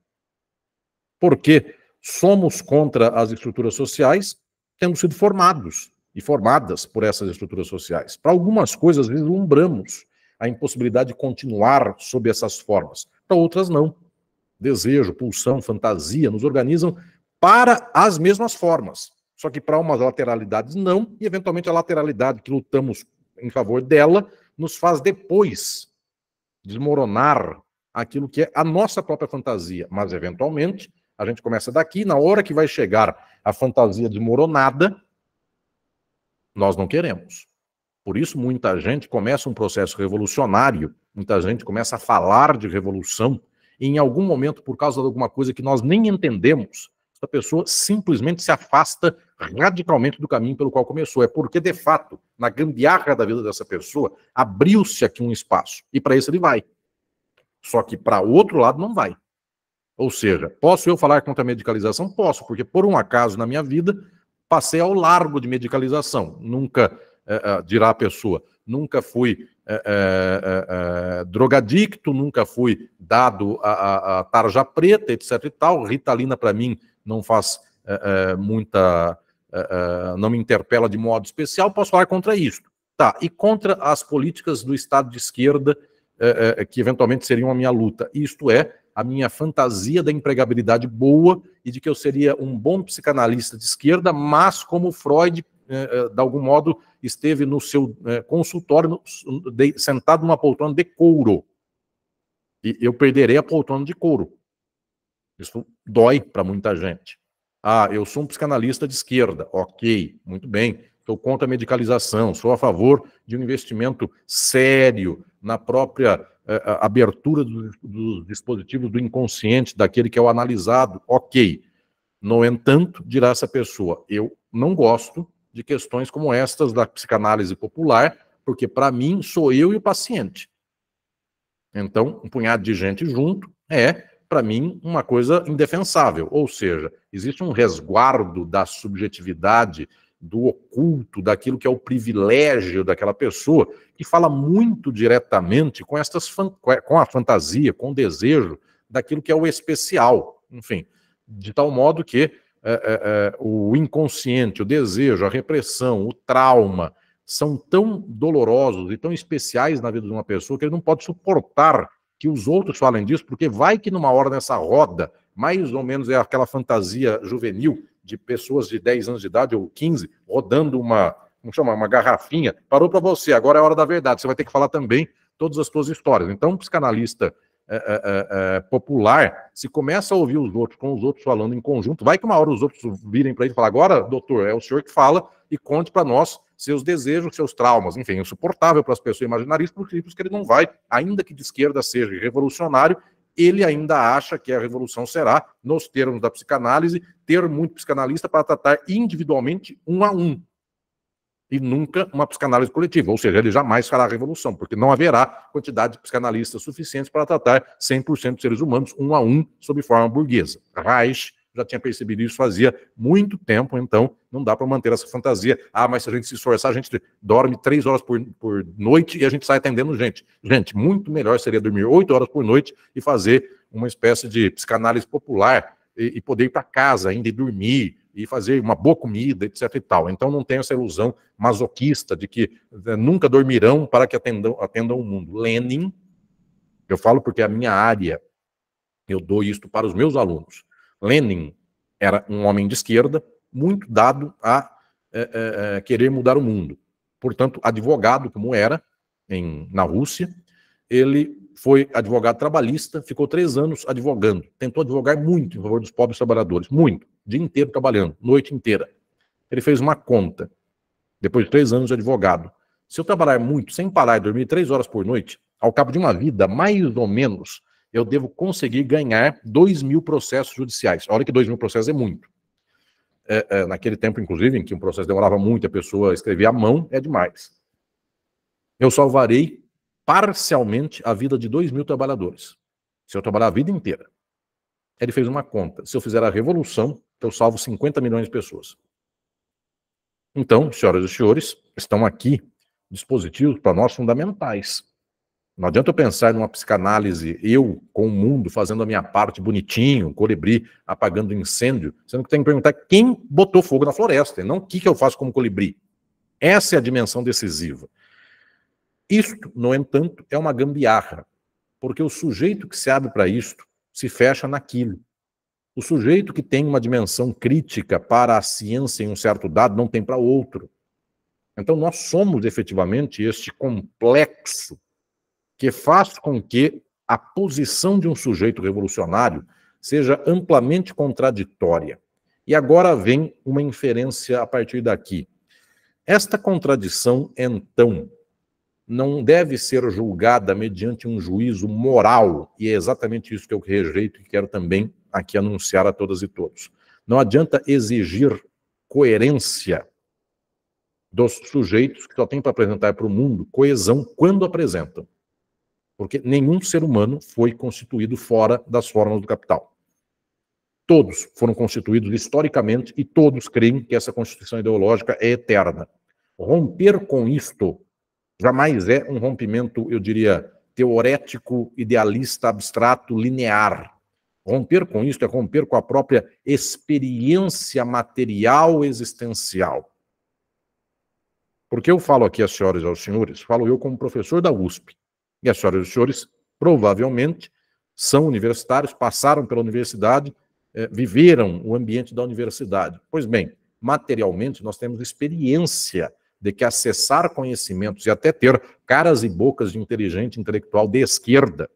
Porque somos contra as estruturas sociais, temos sido formados e formadas por essas estruturas sociais. Para algumas coisas, vislumbramos a impossibilidade de continuar sob essas formas, para outras, não desejo, pulsão, fantasia nos organizam para as mesmas formas, só que para umas lateralidades não, e eventualmente a lateralidade que lutamos em favor dela nos faz depois desmoronar aquilo que é a nossa própria fantasia, mas eventualmente a gente começa daqui, na hora que vai chegar a fantasia desmoronada, nós não queremos. Por isso, muita gente começa um processo revolucionário, muita gente começa a falar de revolução, em algum momento, por causa de alguma coisa que nós nem entendemos, a pessoa simplesmente se afasta radicalmente do caminho pelo qual começou. É porque, de fato, na gambiarra da vida dessa pessoa, abriu-se aqui um espaço. E para isso ele vai. Só que para o outro lado não vai. Ou seja, posso eu falar contra a medicalização? Posso, porque por um acaso na minha vida passei ao largo de medicalização. Nunca, eh, eh, dirá a pessoa, nunca fui é é, é, é, drogadicto, nunca fui dado a, a, a, tarja preta, etc. e tal. Ritalina, para mim, não faz é, muita. não me interpela de modo especial, posso falar contra isso. Tá, e contra as políticas do Estado de esquerda, que eventualmente seriam a minha luta. Isto é, a minha fantasia da empregabilidade boa e de que eu seria um bom psicanalista de esquerda, mas como Freud né, eh, de algum modo, esteve no seu eh, consultório, sentado numa poltrona de couro. E eu perderei a poltrona de couro. Isso dói para muita gente. Ah, eu sou um psicanalista de esquerda. Ok, muito bem. Estou contra a medicalização, sou a favor de um investimento sério na própria eh, abertura dos do dispositivos do inconsciente, daquele que é o analisado. Ok. No entanto, dirá essa pessoa, eu não gosto de questões como estas da psicanálise popular, porque para mim sou eu e o paciente. Então, um punhado de gente junto é, para mim, uma coisa indefensável. Ou seja, existe um resguardo da subjetividade, do oculto, daquilo que é o privilégio daquela pessoa, que fala muito diretamente com, estas com a fantasia, com o desejo daquilo que é o especial. Enfim, de tal modo que é, é, é, o inconsciente, o desejo, a repressão, o trauma, são tão dolorosos e tão especiais na vida de uma pessoa que ele não pode suportar que os outros falem disso, porque vai que numa hora nessa roda, mais ou menos é aquela fantasia juvenil de pessoas de 10 anos de idade ou 15 rodando uma, como chama, uma garrafinha, parou para você, agora é a hora da verdade, você vai ter que falar também todas as suas histórias. Então, um psicanalista é, é, popular, se começa a ouvir os outros com os outros falando em conjunto, vai que uma hora os outros virem para ele e falar: agora, doutor, é o senhor que fala e conte para nós seus desejos, seus traumas, enfim, insuportável para as pessoas imaginaristas, porque ele não vai, ainda que de esquerda seja revolucionário, ele ainda acha que a revolução será, nos termos da psicanálise, ter muito psicanalista para tratar individualmente um a um e nunca uma psicanálise coletiva, ou seja, ele jamais fará a revolução, porque não haverá quantidade de psicanalistas suficientes para tratar 100% dos seres humanos um a um sob forma burguesa. Reich já tinha percebido isso fazia muito tempo, então não dá para manter essa fantasia. Ah, mas se a gente se esforçar, a gente dorme três horas por, por noite e a gente sai atendendo gente. Gente, muito melhor seria dormir oito horas por noite e fazer uma espécie de psicanálise popular e, e poder ir para casa ainda e dormir, e fazer uma boa comida, etc. e tal. Então não tem essa ilusão masoquista de que eh, nunca dormirão para que atendam, atendam o mundo. Lenin, eu falo porque é a minha área, eu dou isto para os meus alunos. Lenin era um homem de esquerda, muito dado a é, é, querer mudar o mundo. Portanto, advogado como era em, na Rússia, ele foi advogado trabalhista, ficou três anos advogando, tentou advogar muito em favor dos pobres trabalhadores, muito, dia inteiro trabalhando, noite inteira. Ele fez uma conta, depois de três anos de advogado. Se eu trabalhar muito, sem parar e dormir três horas por noite, ao cabo de uma vida, mais ou menos, eu devo conseguir ganhar dois mil processos judiciais. Olha que dois mil processos é muito. É, é, naquele tempo, inclusive, em que um processo demorava muito, a pessoa escrevia à mão, é demais. Eu salvarei parcialmente a vida de 2 mil trabalhadores. Se eu trabalhar a vida inteira. Ele fez uma conta. Se eu fizer a revolução, eu salvo 50 milhões de pessoas. Então, senhoras e senhores, estão aqui dispositivos para nós fundamentais. Não adianta eu pensar numa psicanálise, eu com o mundo, fazendo a minha parte bonitinho, colibri, apagando incêndio, sendo que tem que perguntar quem botou fogo na floresta, e não o que, que eu faço como colibri. Essa é a dimensão decisiva. Isto, no entanto, é uma gambiarra, porque o sujeito que se abre para isto se fecha naquilo. O sujeito que tem uma dimensão crítica para a ciência em um certo dado não tem para outro. Então, nós somos efetivamente este complexo que faz com que a posição de um sujeito revolucionário seja amplamente contraditória. E agora vem uma inferência a partir daqui. Esta contradição, então, não deve ser julgada mediante um juízo moral, e é exatamente isso que eu rejeito e quero também aqui anunciar a todas e todos. Não adianta exigir coerência dos sujeitos que só têm para apresentar para o mundo coesão quando apresentam. Porque nenhum ser humano foi constituído fora das formas do capital. Todos foram constituídos historicamente e todos creem que essa constituição ideológica é eterna. Romper com isto Jamais é um rompimento, eu diria, teorético, idealista, abstrato, linear. Romper com isso é romper com a própria experiência material existencial. Porque eu falo aqui às senhoras e aos senhores, falo eu como professor da USP. E as senhoras e os senhores provavelmente são universitários, passaram pela universidade, eh, viveram o ambiente da universidade. Pois bem, materialmente nós temos experiência de que acessar conhecimentos e até ter caras e bocas de inteligente intelectual de esquerda,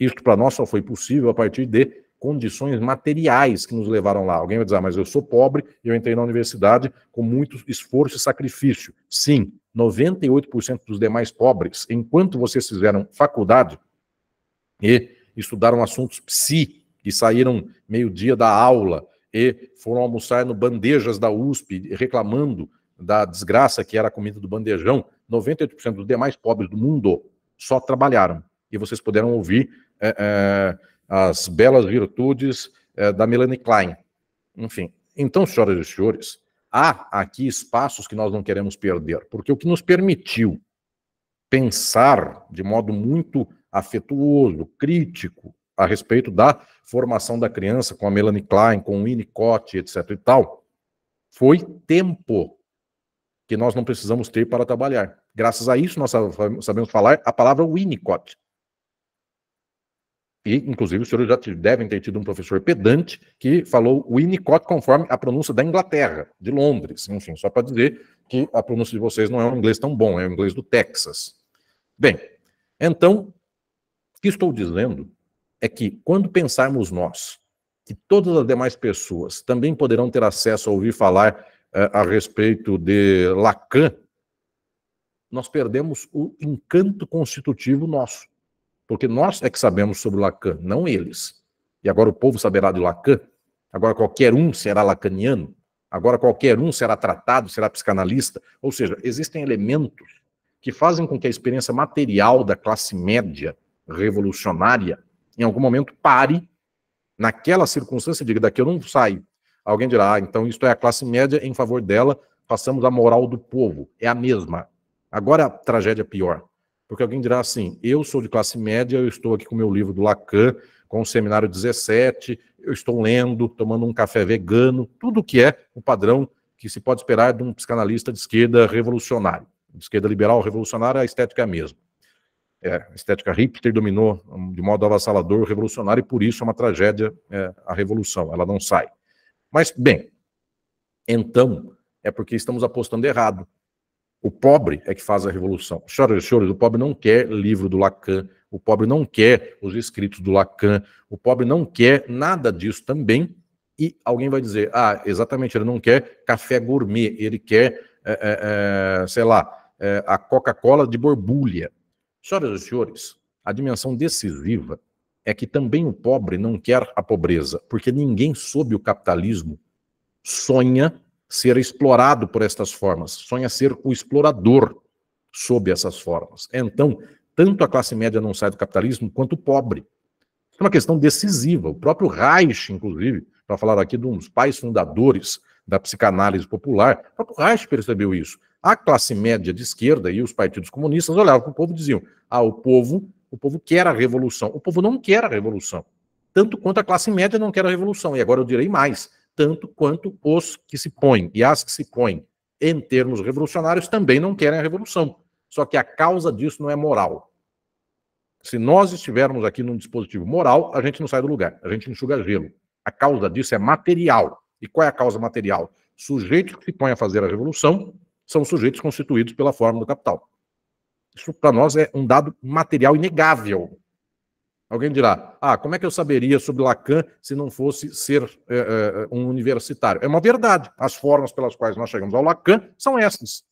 isto para nós só foi possível a partir de condições materiais que nos levaram lá. Alguém vai dizer, ah, mas eu sou pobre e eu entrei na universidade com muito esforço e sacrifício. Sim, 98% dos demais pobres, enquanto vocês fizeram faculdade e estudaram assuntos psi, e saíram meio-dia da aula e foram almoçar no Bandejas da USP reclamando da desgraça que era a comida do bandejão, 98% dos demais pobres do mundo só trabalharam. E vocês puderam ouvir é, é, as belas virtudes é, da Melanie Klein. Enfim, então, senhoras e senhores, há aqui espaços que nós não queremos perder, porque o que nos permitiu pensar de modo muito afetuoso, crítico, a respeito da formação da criança com a Melanie Klein, com o Winnicott, etc. e tal, foi tempo que nós não precisamos ter para trabalhar. Graças a isso, nós sabemos falar a palavra Winnicott. E, inclusive, os senhores já devem ter tido um professor pedante que falou Winnicott conforme a pronúncia da Inglaterra, de Londres. Enfim, só para dizer que a pronúncia de vocês não é um inglês tão bom, é um inglês do Texas. Bem, então, o que estou dizendo é que quando pensarmos nós que todas as demais pessoas também poderão ter acesso a ouvir falar é, a respeito de Lacan, nós perdemos o encanto constitutivo nosso. Porque nós é que sabemos sobre Lacan, não eles. E agora o povo saberá de Lacan. Agora qualquer um será lacaniano. Agora qualquer um será tratado, será psicanalista. Ou seja, existem elementos que fazem com que a experiência material da classe média revolucionária, em algum momento, pare naquela circunstância e diga: daqui eu não saio. Alguém dirá, ah, então isto é a classe média em favor dela, passamos a moral do povo. É a mesma. Agora a tragédia é pior. Porque alguém dirá assim: eu sou de classe média, eu estou aqui com o meu livro do Lacan, com o seminário 17, eu estou lendo, tomando um café vegano, tudo que é o padrão que se pode esperar de um psicanalista de esquerda revolucionário. De esquerda liberal revolucionária, a estética é a mesma. É, a estética hipster dominou de modo avassalador o revolucionário e por isso é uma tragédia é, a revolução, ela não sai. Mas, bem, então é porque estamos apostando errado. O pobre é que faz a revolução. Senhoras e senhores, o pobre não quer livro do Lacan, o pobre não quer os escritos do Lacan, o pobre não quer nada disso também. E alguém vai dizer: ah, exatamente, ele não quer café gourmet, ele quer, é, é, sei lá, é, a Coca-Cola de borbulha. Senhoras e senhores, a dimensão decisiva é que também o pobre não quer a pobreza, porque ninguém sob o capitalismo sonha ser explorado por estas formas, sonha ser o explorador sob essas formas. Então, tanto a classe média não sai do capitalismo quanto o pobre. É uma questão decisiva. O próprio Reich, inclusive, para falar aqui de um dos pais fundadores da psicanálise popular, o próprio Reich percebeu isso. A classe média de esquerda e os partidos comunistas olhavam para o povo e diziam: ah, o povo o povo quer a revolução. O povo não quer a revolução. Tanto quanto a classe média não quer a revolução. E agora eu direi mais: tanto quanto os que se põem e as que se põem em termos revolucionários também não querem a revolução. Só que a causa disso não é moral. Se nós estivermos aqui num dispositivo moral, a gente não sai do lugar, a gente enxuga gelo. A causa disso é material. E qual é a causa material? Sujeitos que se põem a fazer a revolução são sujeitos constituídos pela forma do capital. Isso para nós é um dado material inegável. Alguém dirá, ah, como é que eu saberia sobre Lacan se não fosse ser é, é, um universitário? É uma verdade. As formas pelas quais nós chegamos ao Lacan são essas.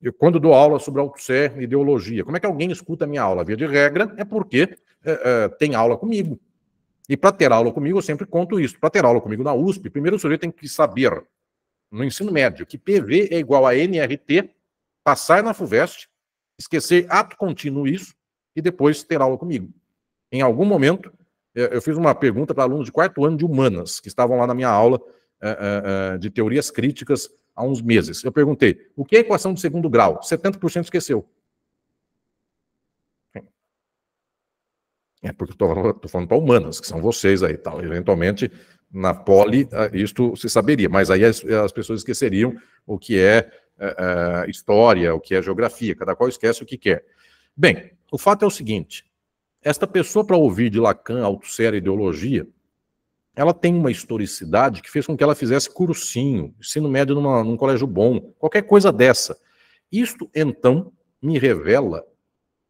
Eu, quando dou aula sobre Althusser e ideologia, como é que alguém escuta a minha aula? Via de regra, é porque é, tem aula comigo. E para ter aula comigo, eu sempre conto isso. Para ter aula comigo na USP, primeiro o sujeito tem que saber, no ensino médio, que PV é igual a NRT passar na FUVEST, esquecer ato contínuo isso e depois ter aula comigo. Em algum momento, é, eu fiz uma pergunta para alunos de quarto ano de humanas, que estavam lá na minha aula é, é, de teorias críticas há uns meses. Eu perguntei: o que é equação de segundo grau? 70% esqueceu. É porque estou falando para humanas, que são vocês aí tal. Eventualmente, na poli, isto se saberia, mas aí as, as pessoas esqueceriam o que é uh, história, o que é geografia, cada qual esquece o que quer. Bem, o fato é o seguinte: esta pessoa, para ouvir de Lacan, Althusser, ideologia, ela tem uma historicidade que fez com que ela fizesse cursinho, ensino médio numa, num colégio bom, qualquer coisa dessa. Isto, então, me revela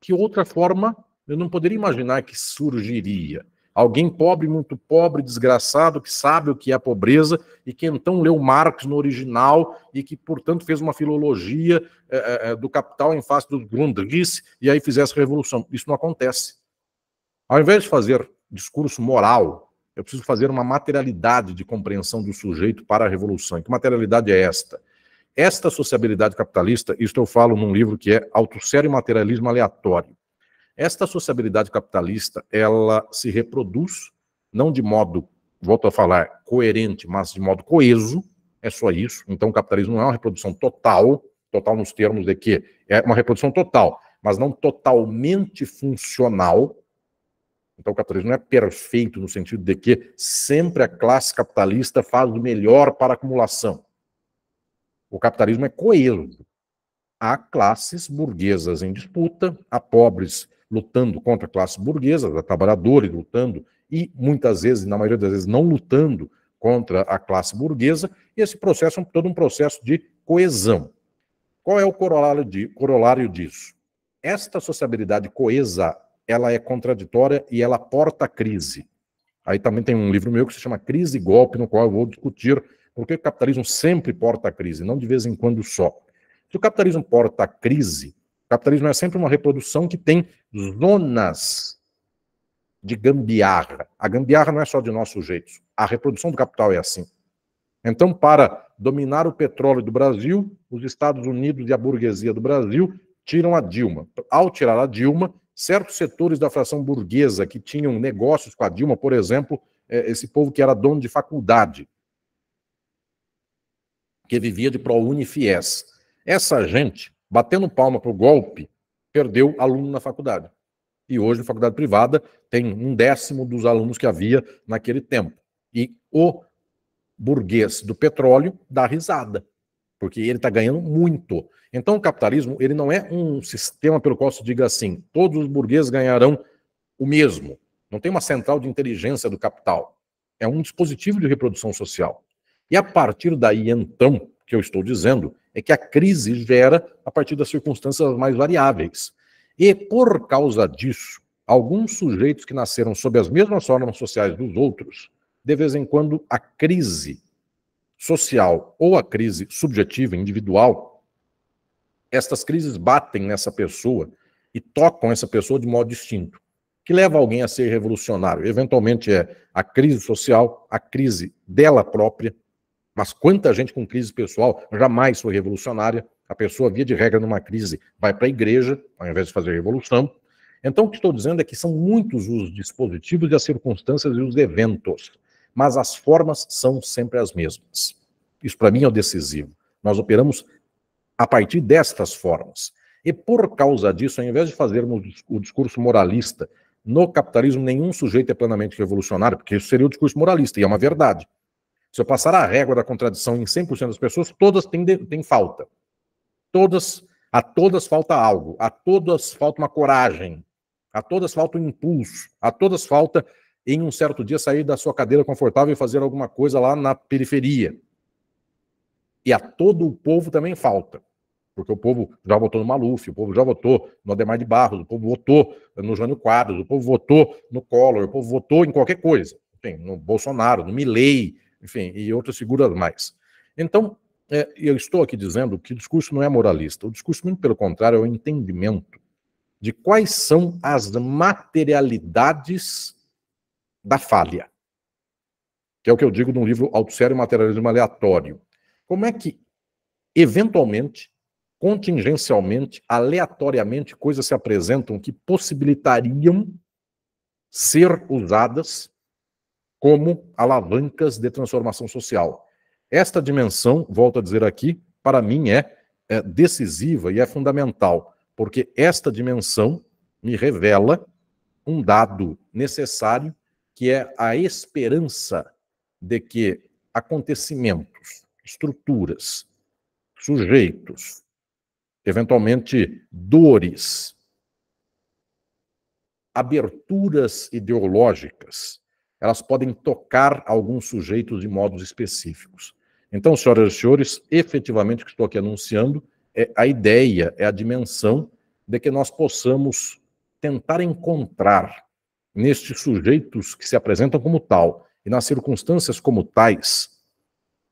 que outra forma eu não poderia imaginar que surgiria. Alguém pobre, muito pobre, desgraçado, que sabe o que é a pobreza e que então leu Marx no original e que, portanto, fez uma filologia é, é, do capital em face do Grundrisse e aí fizesse revolução. Isso não acontece. Ao invés de fazer discurso moral, eu preciso fazer uma materialidade de compreensão do sujeito para a revolução. E que materialidade é esta? Esta sociabilidade capitalista, isto eu falo num livro que é Autossério e Materialismo Aleatório esta sociabilidade capitalista, ela se reproduz, não de modo, volto a falar, coerente, mas de modo coeso, é só isso. Então, o capitalismo não é uma reprodução total, total nos termos de que é uma reprodução total, mas não totalmente funcional. Então, o capitalismo não é perfeito no sentido de que sempre a classe capitalista faz o melhor para a acumulação. O capitalismo é coeso. Há classes burguesas em disputa, há pobres lutando contra a classe burguesa, da trabalhadora, e lutando, e muitas vezes, na maioria das vezes, não lutando contra a classe burguesa, e esse processo é todo um processo de coesão. Qual é o corolário, de, corolário disso? Esta sociabilidade coesa, ela é contraditória e ela porta a crise. Aí também tem um livro meu que se chama Crise e Golpe, no qual eu vou discutir por que o capitalismo sempre porta a crise, não de vez em quando só. Se o capitalismo porta a crise, capitalismo é sempre uma reprodução que tem zonas de gambiarra. A gambiarra não é só de nossos jeitos. A reprodução do capital é assim. Então, para dominar o petróleo do Brasil, os Estados Unidos e a burguesia do Brasil tiram a Dilma. Ao tirar a Dilma, certos setores da fração burguesa que tinham negócios com a Dilma, por exemplo, é, esse povo que era dono de faculdade, que vivia de ProUni Fies. Essa gente batendo palma para o golpe, perdeu aluno na faculdade. E hoje, na faculdade privada, tem um décimo dos alunos que havia naquele tempo. E o burguês do petróleo dá risada, porque ele está ganhando muito. Então, o capitalismo ele não é um sistema pelo qual se diga assim: todos os burgueses ganharão o mesmo. Não tem uma central de inteligência do capital. É um dispositivo de reprodução social. E a partir daí, então, que eu estou dizendo é que a crise gera a partir das circunstâncias mais variáveis. E por causa disso, alguns sujeitos que nasceram sob as mesmas normas sociais dos outros, de vez em quando a crise social ou a crise subjetiva individual, estas crises batem nessa pessoa e tocam essa pessoa de modo distinto, que leva alguém a ser revolucionário. Eventualmente é a crise social, a crise dela própria, mas quanta gente com crise pessoal jamais foi revolucionária. A pessoa, via de regra, numa crise, vai para a igreja, ao invés de fazer revolução. Então, o que estou dizendo é que são muitos os dispositivos e as circunstâncias e os eventos, mas as formas são sempre as mesmas. Isso, para mim, é o decisivo. Nós operamos a partir destas formas. E por causa disso, ao invés de fazermos o discurso moralista, no capitalismo nenhum sujeito é plenamente revolucionário, porque isso seria o discurso moralista, e é uma verdade. Se eu passar a régua da contradição em 100% das pessoas, todas têm, de, têm falta. Todas, a todas falta algo, a todas falta uma coragem, a todas falta um impulso, a todas falta em um certo dia sair da sua cadeira confortável e fazer alguma coisa lá na periferia. E a todo o povo também falta. Porque o povo já votou no Maluf, o povo já votou no Ademar de Barros, o povo votou no Jânio Quadros, o povo votou no Collor, o povo votou em qualquer coisa. Enfim, no Bolsonaro, no Milley, enfim, e outras figuras mais. Então, é, eu estou aqui dizendo que o discurso não é moralista, o discurso, muito pelo contrário, é o entendimento de quais são as materialidades da falha, que é o que eu digo no livro Autossério Materialismo Aleatório. Como é que, eventualmente, contingencialmente, aleatoriamente, coisas se apresentam que possibilitariam ser usadas como alavancas de transformação social. Esta dimensão, volto a dizer aqui, para mim é, é decisiva e é fundamental, porque esta dimensão me revela um dado necessário que é a esperança de que acontecimentos, estruturas, sujeitos, eventualmente dores, aberturas ideológicas, elas podem tocar alguns sujeitos de modos específicos. Então, senhoras e senhores, efetivamente o que estou aqui anunciando é a ideia, é a dimensão de que nós possamos tentar encontrar nestes sujeitos que se apresentam como tal e nas circunstâncias como tais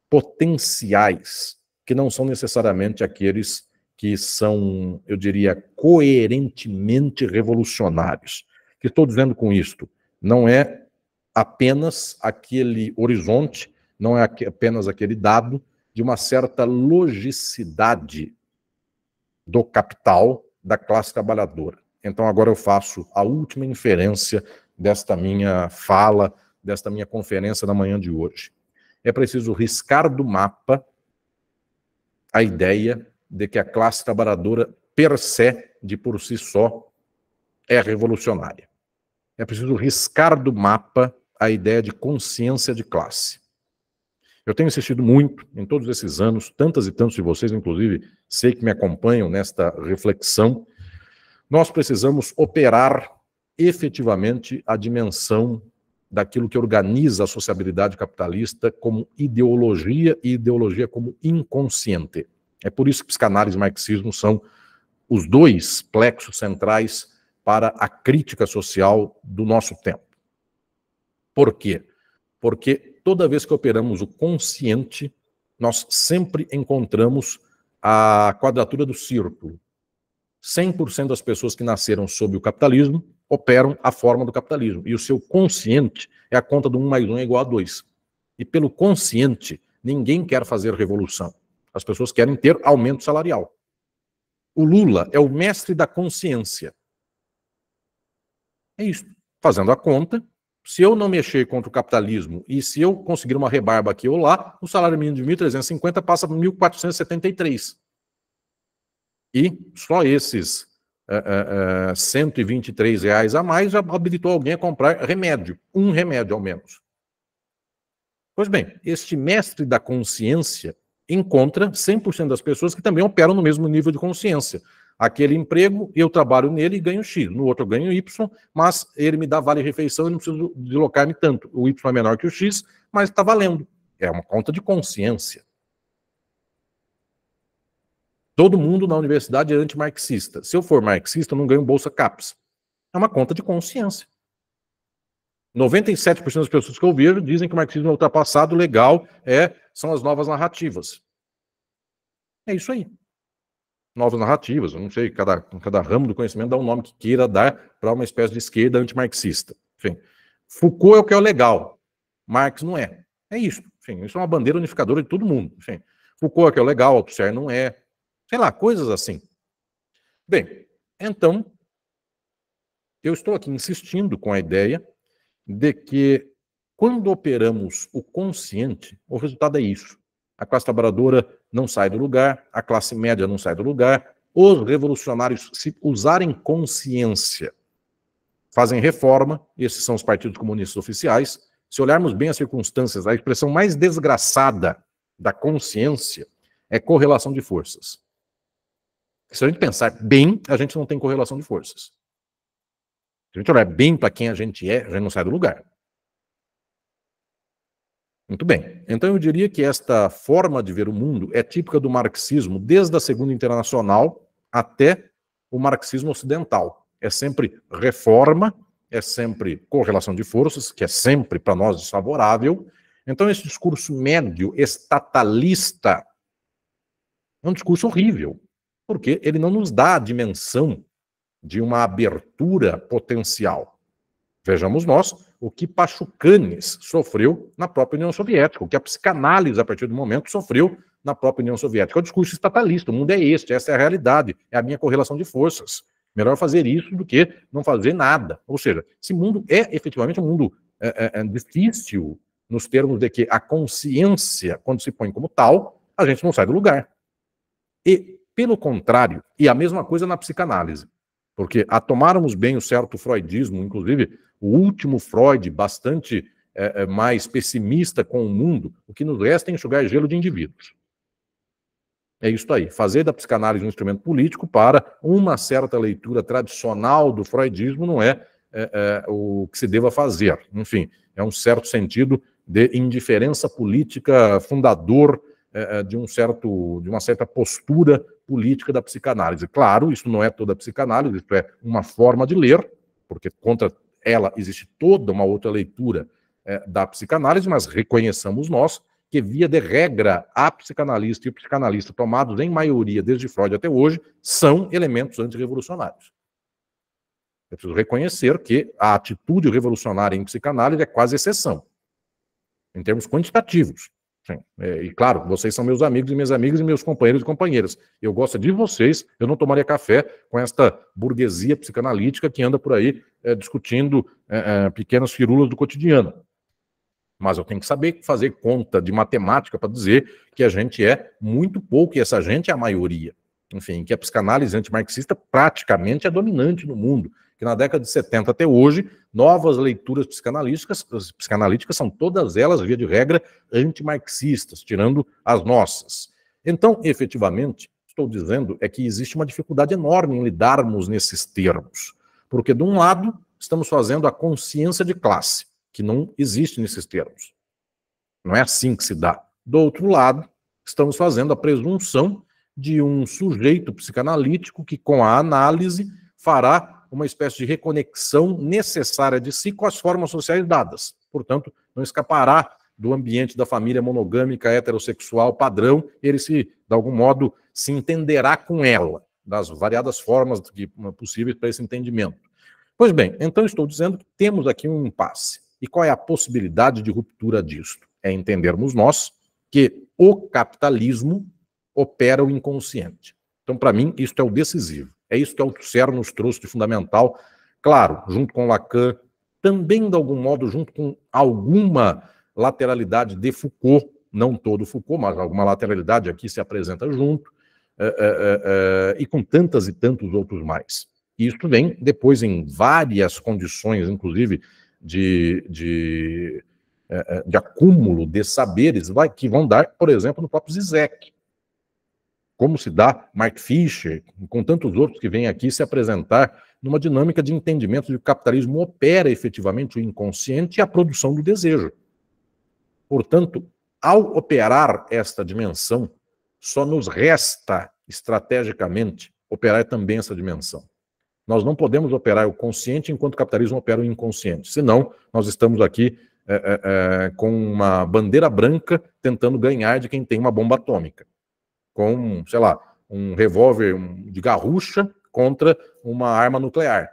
potenciais que não são necessariamente aqueles que são, eu diria, coerentemente revolucionários. O que estou dizendo com isto? Não é apenas aquele horizonte, não é apenas aquele dado de uma certa logicidade do capital da classe trabalhadora. Então agora eu faço a última inferência desta minha fala, desta minha conferência da manhã de hoje. É preciso riscar do mapa a ideia de que a classe trabalhadora per se, de por si só, é revolucionária. É preciso riscar do mapa a ideia de consciência de classe. Eu tenho insistido muito em todos esses anos, tantas e tantos de vocês, inclusive, sei que me acompanham nesta reflexão. Nós precisamos operar efetivamente a dimensão daquilo que organiza a sociabilidade capitalista como ideologia e ideologia como inconsciente. É por isso que psicanálise e marxismo são os dois plexos centrais para a crítica social do nosso tempo. Por quê? Porque toda vez que operamos o consciente, nós sempre encontramos a quadratura do círculo. 100% das pessoas que nasceram sob o capitalismo operam a forma do capitalismo. E o seu consciente é a conta do 1 mais 1 é igual a 2. E pelo consciente, ninguém quer fazer revolução. As pessoas querem ter aumento salarial. O Lula é o mestre da consciência. É isso. Fazendo a conta, se eu não mexer contra o capitalismo e se eu conseguir uma rebarba aqui ou lá, o salário mínimo de 1.350 passa para 1.473. E só esses uh, uh, 123 reais a mais já habilitou alguém a comprar remédio, um remédio ao menos. Pois bem, este mestre da consciência encontra 100% das pessoas que também operam no mesmo nível de consciência aquele emprego, eu trabalho nele e ganho X, no outro eu ganho Y, mas ele me dá vale-refeição e não preciso deslocar-me tanto. O Y é menor que o X, mas está valendo. É uma conta de consciência. Todo mundo na universidade é antimarxista. Se eu for marxista, eu não ganho bolsa CAPES. É uma conta de consciência. 97% das pessoas que ouviram dizem que o marxismo é ultrapassado, legal, é, são as novas narrativas. É isso aí novas narrativas, eu não sei, cada, cada ramo do conhecimento dá um nome que queira dar para uma espécie de esquerda antimarxista. Enfim, Foucault é o que é o legal, Marx não é. É isso. Enfim, isso é uma bandeira unificadora de todo mundo. Enfim, Foucault é o que é o legal, Althusser não é. Sei lá, coisas assim. Bem, então, eu estou aqui insistindo com a ideia de que quando operamos o consciente, o resultado é isso a classe trabalhadora não sai do lugar, a classe média não sai do lugar. Os revolucionários, se usarem consciência, fazem reforma, esses são os partidos comunistas oficiais. Se olharmos bem as circunstâncias, a expressão mais desgraçada da consciência é correlação de forças. Se a gente pensar bem, a gente não tem correlação de forças. Se a gente olhar bem para quem a gente é, a gente não sai do lugar. Muito bem. Então eu diria que esta forma de ver o mundo é típica do marxismo desde a Segunda Internacional até o marxismo ocidental. É sempre reforma, é sempre correlação de forças, que é sempre para nós desfavorável. Então esse discurso médio estatalista é um discurso horrível, porque ele não nos dá a dimensão de uma abertura potencial. Vejamos nós o que Pachucanes sofreu na própria União Soviética, o que a psicanálise, a partir do momento, sofreu na própria União Soviética. É o discurso estatalista, o mundo é este, essa é a realidade, é a minha correlação de forças. Melhor fazer isso do que não fazer nada. Ou seja, esse mundo é efetivamente um mundo é, é, é difícil, nos termos de que a consciência, quando se põe como tal, a gente não sai do lugar. E, pelo contrário, e a mesma coisa na psicanálise, porque a tomarmos bem o certo freudismo, inclusive, o último Freud, bastante é, é, mais pessimista com o mundo, o que nos resta é enxugar gelo de indivíduos. É isso aí, fazer da psicanálise um instrumento político para uma certa leitura tradicional do freudismo não é, é, é o que se deva fazer. Enfim, é um certo sentido de indiferença política fundador é, é de um certo de uma certa postura política da psicanálise. Claro, isso não é toda a psicanálise, isso é uma forma de ler, porque contra ela, existe toda uma outra leitura é, da psicanálise, mas reconheçamos nós que, via de regra, a psicanalista e o psicanalista, tomados em maioria desde Freud até hoje, são elementos antirrevolucionários. É preciso reconhecer que a atitude revolucionária em psicanálise é quase exceção, em termos quantitativos. Sim. É, e claro, vocês são meus amigos e minhas amigas e meus companheiros e companheiras. Eu gosto de vocês, eu não tomaria café com esta burguesia psicanalítica que anda por aí é, discutindo é, é pequenas firulas do cotidiano. Mas eu tenho que saber fazer conta de matemática para dizer que a gente é muito pouco e essa gente é a maioria. Enfim, que a psicanálise antimarxista praticamente é dominante no mundo que na década de 70 até hoje, novas leituras psicanalíticas, psicanalíticas são todas elas, via de regra, antimarxistas, tirando as nossas. Então, efetivamente, estou dizendo é que existe uma dificuldade enorme em lidarmos nesses termos. Porque, de um lado, estamos fazendo a consciência de classe, que não existe nesses termos. Não é assim que se dá. Do outro lado, estamos fazendo a presunção de um sujeito psicanalítico que, com a análise, fará uma espécie de reconexão necessária de si com as formas sociais dadas. Portanto, não escapará do ambiente da família monogâmica, heterossexual, padrão, ele se, de algum modo, se entenderá com ela, das variadas formas que, eh, possíveis para esse entendimento. Pois bem, então estou dizendo que temos aqui um impasse. E qual é a possibilidade de ruptura disto? É entendermos nós que o capitalismo opera o inconsciente. Então, para mim, isto é o decisivo. É isso que Althusser nos trouxe de fundamental, claro, junto com Lacan, também de algum modo, junto com alguma lateralidade de Foucault, não todo Foucault, mas alguma lateralidade aqui se apresenta junto, uh, uh, uh, e com tantas e tantos outros mais. E Isso vem depois em várias condições, inclusive de, de, eh, eh, de acúmulo de saberes, vai, que vão dar, por exemplo, no próprio Zizek como se dá Mark Fisher, com tantos outros que vêm aqui se apresentar numa dinâmica de entendimento de que o capitalismo opera efetivamente o inconsciente e a produção do desejo. Portanto, ao operar esta dimensão, só nos resta estrategicamente operar também essa dimensão. Nós não podemos operar o consciente enquanto o capitalismo opera o inconsciente, senão nós estamos aqui é, é, com uma bandeira branca tentando ganhar de quem tem uma bomba atômica com, sei lá, um revólver de garrucha contra uma arma nuclear.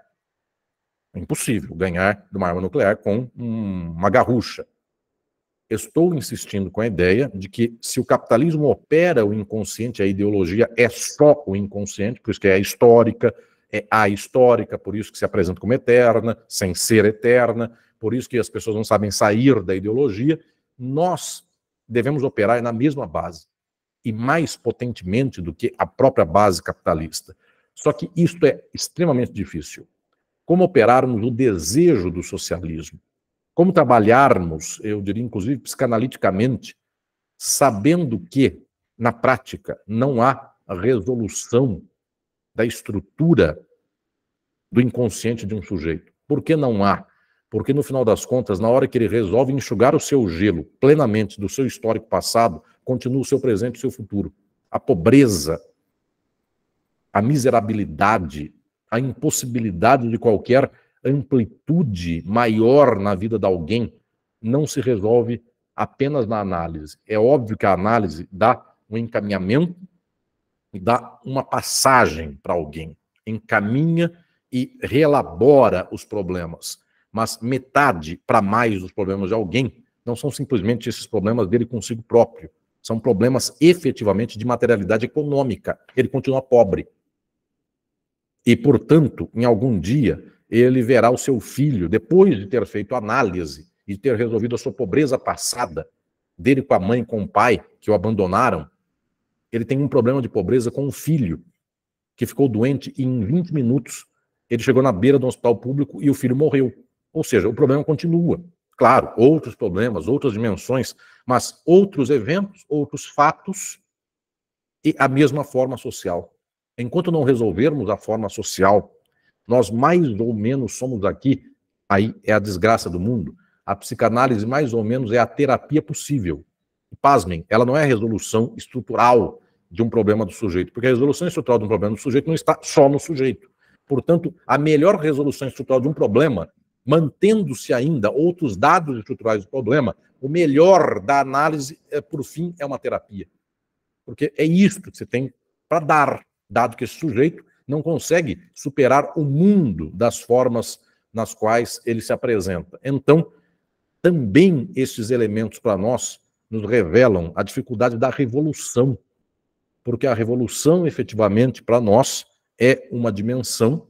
É impossível ganhar de uma arma nuclear com uma garrucha. Estou insistindo com a ideia de que se o capitalismo opera o inconsciente, a ideologia é só o inconsciente, por isso que é histórica, é ahistórica, por isso que se apresenta como eterna, sem ser eterna, por isso que as pessoas não sabem sair da ideologia. Nós devemos operar na mesma base e mais potentemente do que a própria base capitalista. Só que isto é extremamente difícil. Como operarmos o desejo do socialismo? Como trabalharmos, eu diria inclusive psicanaliticamente, sabendo que, na prática, não há resolução da estrutura do inconsciente de um sujeito? Por que não há? Porque no final das contas, na hora que ele resolve enxugar o seu gelo plenamente do seu histórico passado, continua o seu presente e o seu futuro. A pobreza, a miserabilidade, a impossibilidade de qualquer amplitude maior na vida de alguém não se resolve apenas na análise. É óbvio que a análise dá um encaminhamento e dá uma passagem para alguém, encaminha e reelabora os problemas mas metade para mais dos problemas de alguém não são simplesmente esses problemas dele consigo próprio. São problemas efetivamente de materialidade econômica. Ele continua pobre. E, portanto, em algum dia, ele verá o seu filho, depois de ter feito análise e ter resolvido a sua pobreza passada, dele com a mãe, com o pai, que o abandonaram, ele tem um problema de pobreza com o filho, que ficou doente e em 20 minutos ele chegou na beira do hospital público e o filho morreu. Ou seja, o problema continua. Claro, outros problemas, outras dimensões, mas outros eventos, outros fatos e a mesma forma social. Enquanto não resolvermos a forma social, nós mais ou menos somos aqui, aí é a desgraça do mundo. A psicanálise, mais ou menos, é a terapia possível. Pasmem, ela não é a resolução estrutural de um problema do sujeito, porque a resolução estrutural de um problema do sujeito não está só no sujeito. Portanto, a melhor resolução estrutural de um problema mantendo-se ainda outros dados estruturais do problema, o melhor da análise, é, por fim, é uma terapia. Porque é isto que você tem para dar, dado que esse sujeito não consegue superar o mundo das formas nas quais ele se apresenta. Então, também esses elementos para nós nos revelam a dificuldade da revolução, porque a revolução, efetivamente, para nós, é uma dimensão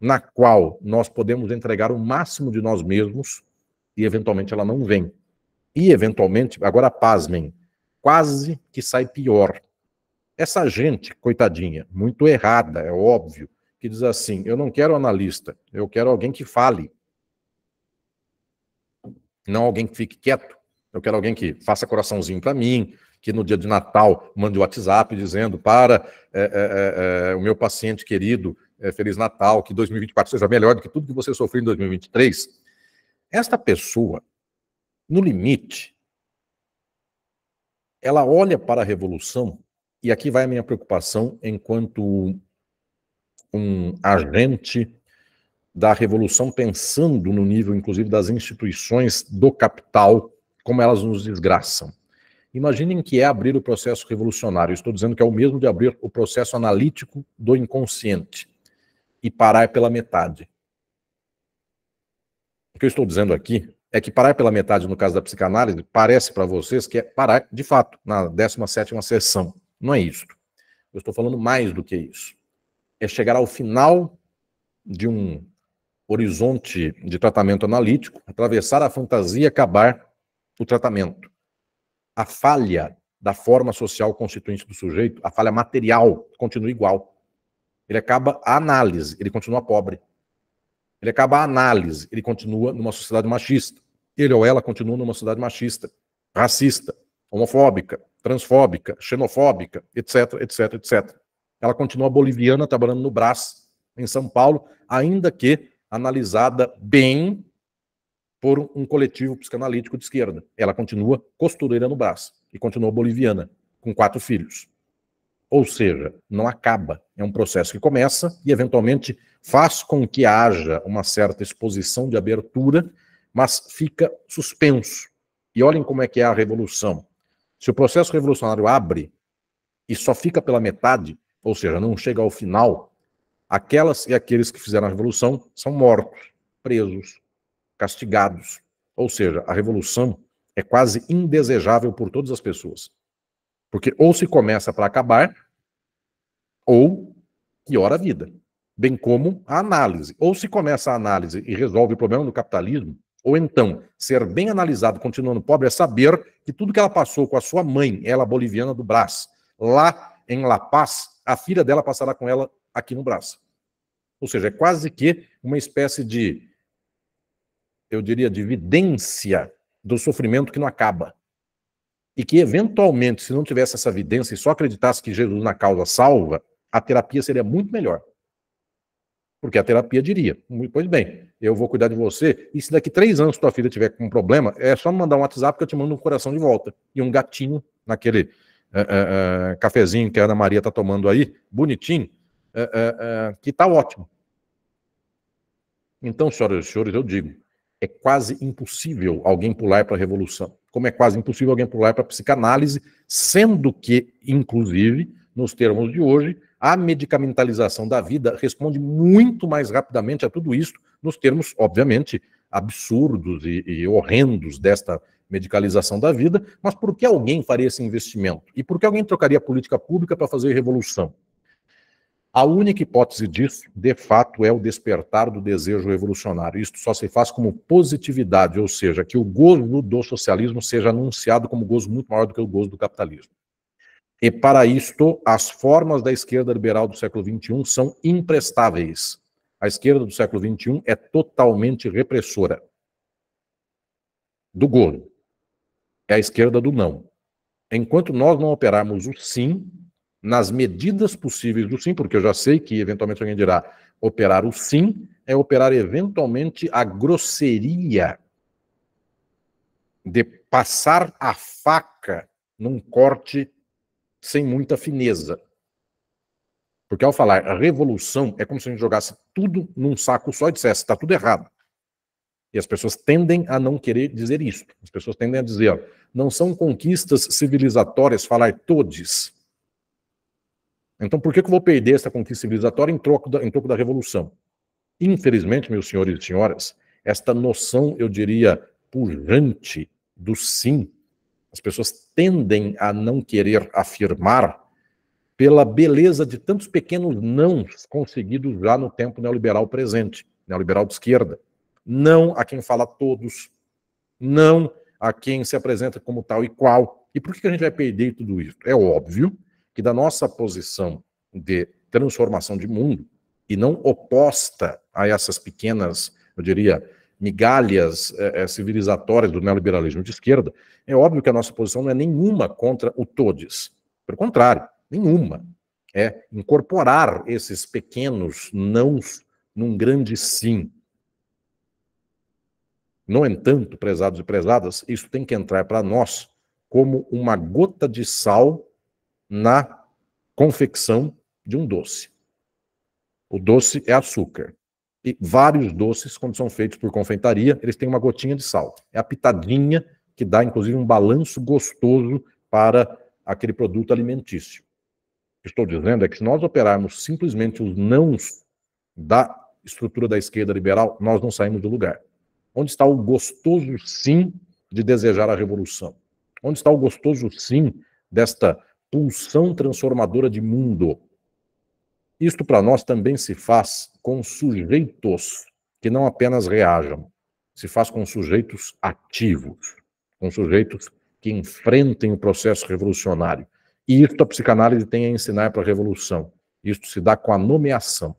na qual nós podemos entregar o máximo de nós mesmos e eventualmente ela não vem. E eventualmente, agora pasmem, quase que sai pior. Essa gente, coitadinha, muito errada, é óbvio, que diz assim: eu não quero analista, eu quero alguém que fale. Não alguém que fique quieto. Eu quero alguém que faça coraçãozinho para mim, que no dia de Natal mande o WhatsApp dizendo para é, é, é, o meu paciente querido é, Feliz Natal, que 2024 seja melhor do que tudo que você sofreu em 2023. Esta pessoa, no limite, ela olha para a revolução, e aqui vai a minha preocupação enquanto um agente da revolução, pensando no nível, inclusive, das instituições do capital, como elas nos desgraçam. Imaginem que é abrir o processo revolucionário. estou dizendo que é o mesmo de abrir o processo analítico do inconsciente e parar pela metade. O que eu estou dizendo aqui é que parar pela metade, no caso da psicanálise, parece para vocês que é parar de fato na 17ª sessão. Não é isso. Eu estou falando mais do que isso. É chegar ao final de um horizonte de tratamento analítico, atravessar a fantasia e acabar o tratamento. A falha da forma social constituinte do sujeito, a falha material, continua igual. Ele acaba a análise, ele continua pobre. Ele acaba a análise, ele continua numa sociedade machista. Ele ou ela continua numa sociedade machista, racista, homofóbica, transfóbica, xenofóbica, etc, etc, etc. Ela continua boliviana trabalhando no Brás, em São Paulo, ainda que analisada bem por um coletivo psicanalítico de esquerda. Ela continua costureira no braço e continua boliviana, com quatro filhos. Ou seja, não acaba. É um processo que começa e, eventualmente, faz com que haja uma certa exposição de abertura, mas fica suspenso. E olhem como é que é a revolução. Se o processo revolucionário abre e só fica pela metade, ou seja, não chega ao final, aquelas e aqueles que fizeram a revolução são mortos, presos, castigados. Ou seja, a revolução é quase indesejável por todas as pessoas. Porque ou se começa para acabar, ou piora a vida. Bem como a análise. Ou se começa a análise e resolve o problema do capitalismo, ou então ser bem analisado continuando pobre é saber que tudo que ela passou com a sua mãe, ela boliviana do Brás, lá em La Paz, a filha dela passará com ela aqui no Brás. Ou seja, é quase que uma espécie de, eu diria, de evidência do sofrimento que não acaba e que, eventualmente, se não tivesse essa evidência e só acreditasse que Jesus na causa salva, a terapia seria muito melhor. Porque a terapia diria: hum, pois bem, eu vou cuidar de você, e se daqui três anos tua filha tiver um problema, é só mandar um WhatsApp que eu te mando um coração de volta e um gatinho naquele uh, uh, cafezinho que a Ana Maria está tomando aí, bonitinho, uh, que está ótimo. Então, senhoras e senhores, eu digo: é quase impossível alguém pular para a revolução como é quase impossível alguém pular para psicanálise, sendo que, inclusive, nos termos de hoje, a medicamentalização da vida responde muito mais rapidamente a tudo isso, nos termos, obviamente, absurdos e, e horrendos desta medicalização da vida, mas por que alguém faria esse investimento? E por que alguém trocaria a política pública para fazer revolução? A única hipótese disso, de fato, é o despertar do desejo revolucionário. Isto só se faz como positividade, ou seja, que o gozo do socialismo seja anunciado como gozo muito maior do que o gozo do capitalismo. E para isto, as formas da esquerda liberal do século XXI são imprestáveis. A esquerda do século XXI é totalmente repressora do gozo. É a esquerda do não. Enquanto nós não operarmos o sim, nas medidas possíveis do sim, porque eu já sei que eventualmente alguém dirá operar o sim é operar eventualmente a grosseria de passar a faca num corte sem muita fineza. Porque ao falar a revolução, é como se a gente jogasse tudo num saco só e dissesse, está tudo errado. E as pessoas tendem a não querer dizer isso. As pessoas tendem a dizer, não são conquistas civilizatórias falar todes. Então, por que, que eu vou perder essa conquista civilizatória em troco, da, em troco da revolução? Infelizmente, meus senhores e senhoras, esta noção, eu diria, pujante do sim, as pessoas tendem a não querer afirmar pela beleza de tantos pequenos não conseguidos já no tempo neoliberal presente, neoliberal de esquerda. Não a quem fala todos, não a quem se apresenta como tal e qual. E por que a gente vai perder tudo isso? É óbvio que da nossa posição de transformação de mundo, e não oposta a essas pequenas, eu diria, migalhas é, civilizatórias do neoliberalismo de esquerda, é óbvio que a nossa posição não é nenhuma contra o todes. Pelo contrário, nenhuma. É incorporar esses pequenos nãos num grande sim. No entanto, prezados e prezadas, isso tem que entrar para nós como uma gota de sal na confecção de um doce. O doce é açúcar. E vários doces, quando são feitos por confeitaria, eles têm uma gotinha de sal. É a pitadinha que dá, inclusive, um balanço gostoso para aquele produto alimentício. O que estou dizendo é que se nós operarmos simplesmente os nãos da estrutura da esquerda liberal, nós não saímos do lugar. Onde está o gostoso sim de desejar a revolução? Onde está o gostoso sim desta pulsão transformadora de mundo. Isto para nós também se faz com sujeitos que não apenas reajam, se faz com sujeitos ativos, com sujeitos que enfrentem o processo revolucionário. E isto a psicanálise tem a ensinar para a revolução. Isto se dá com a nomeação.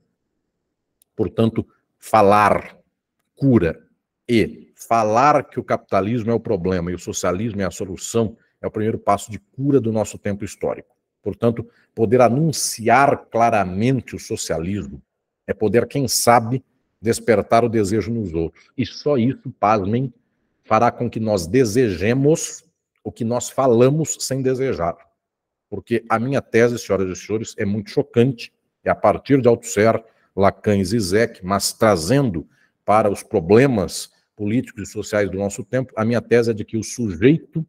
Portanto, falar cura e falar que o capitalismo é o problema e o socialismo é a solução é o primeiro passo de cura do nosso tempo histórico. Portanto, poder anunciar claramente o socialismo é poder, quem sabe, despertar o desejo nos outros. E só isso, pasmem, fará com que nós desejemos o que nós falamos sem desejar. Porque a minha tese, senhoras e senhores, é muito chocante. É a partir de Althusser, Lacan e Zizek, mas trazendo para os problemas políticos e sociais do nosso tempo, a minha tese é de que o sujeito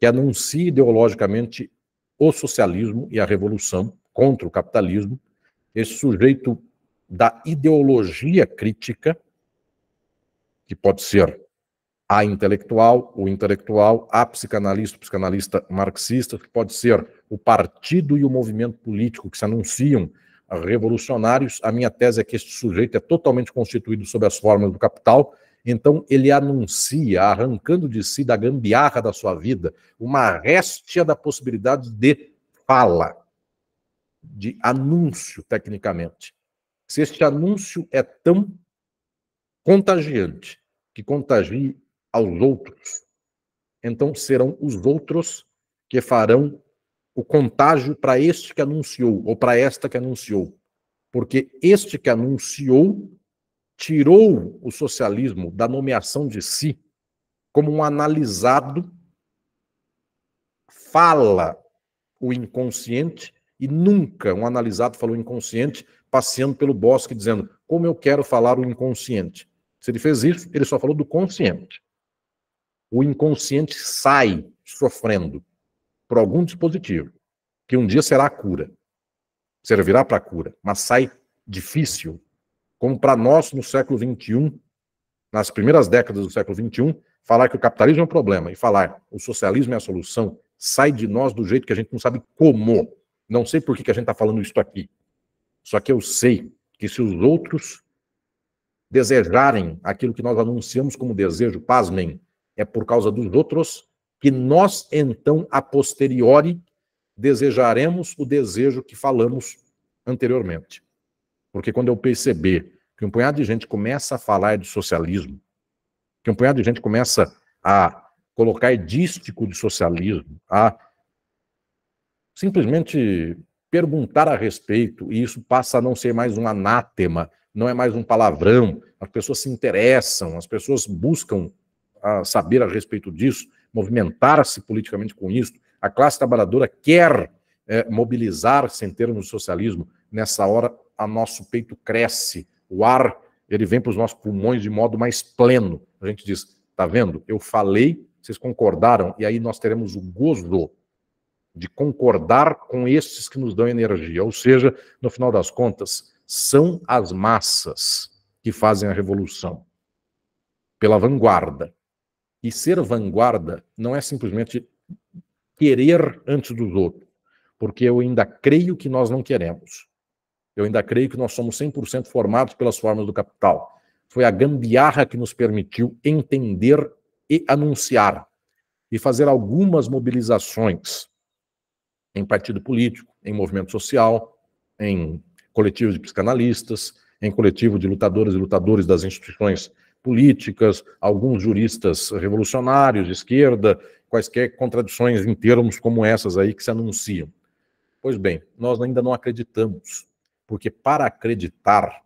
que anuncia ideologicamente o socialismo e a revolução contra o capitalismo, esse sujeito da ideologia crítica, que pode ser a intelectual, o intelectual, a psicanalista, o psicanalista marxista, que pode ser o partido e o movimento político que se anunciam revolucionários. A minha tese é que este sujeito é totalmente constituído sob as formas do capital então ele anuncia, arrancando de si da gambiarra da sua vida, uma réstia da possibilidade de fala, de anúncio, tecnicamente. Se este anúncio é tão contagiante que contagie aos outros, então serão os outros que farão o contágio para este que anunciou ou para esta que anunciou, porque este que anunciou tirou o socialismo da nomeação de si, como um analisado fala o inconsciente e nunca um analisado falou inconsciente passeando pelo bosque dizendo como eu quero falar o inconsciente. Se ele fez isso, ele só falou do consciente. O inconsciente sai sofrendo por algum dispositivo que um dia será a cura, servirá para a cura, mas sai difícil, como para nós no século XXI, nas primeiras décadas do século XXI, falar que o capitalismo é um problema e falar o socialismo é a solução sai de nós do jeito que a gente não sabe como. Não sei por que, que a gente está falando isso aqui. Só que eu sei que se os outros desejarem aquilo que nós anunciamos como desejo, pasmem, é por causa dos outros que nós, então, a posteriori, desejaremos o desejo que falamos anteriormente. Porque quando eu perceber que um punhado de gente começa a falar de socialismo, que um punhado de gente começa a colocar edístico de socialismo, a simplesmente perguntar a respeito, e isso passa a não ser mais um anátema, não é mais um palavrão, as pessoas se interessam, as pessoas buscam a ah, saber a respeito disso, movimentar-se politicamente com isso, a classe trabalhadora quer é, mobilizar-se em termos de socialismo, nessa hora a nosso peito cresce, o ar ele vem para os nossos pulmões de modo mais pleno. A gente diz, tá vendo? Eu falei, vocês concordaram, e aí nós teremos o gozo de concordar com esses que nos dão energia. Ou seja, no final das contas, são as massas que fazem a revolução pela vanguarda. E ser vanguarda não é simplesmente querer antes dos outros, porque eu ainda creio que nós não queremos. Eu ainda creio que nós somos 100% formados pelas formas do capital. Foi a gambiarra que nos permitiu entender e anunciar e fazer algumas mobilizações em partido político, em movimento social, em coletivo de psicanalistas, em coletivo de lutadoras e lutadores das instituições políticas, alguns juristas revolucionários de esquerda, quaisquer contradições em termos como essas aí que se anunciam. Pois bem, nós ainda não acreditamos porque para acreditar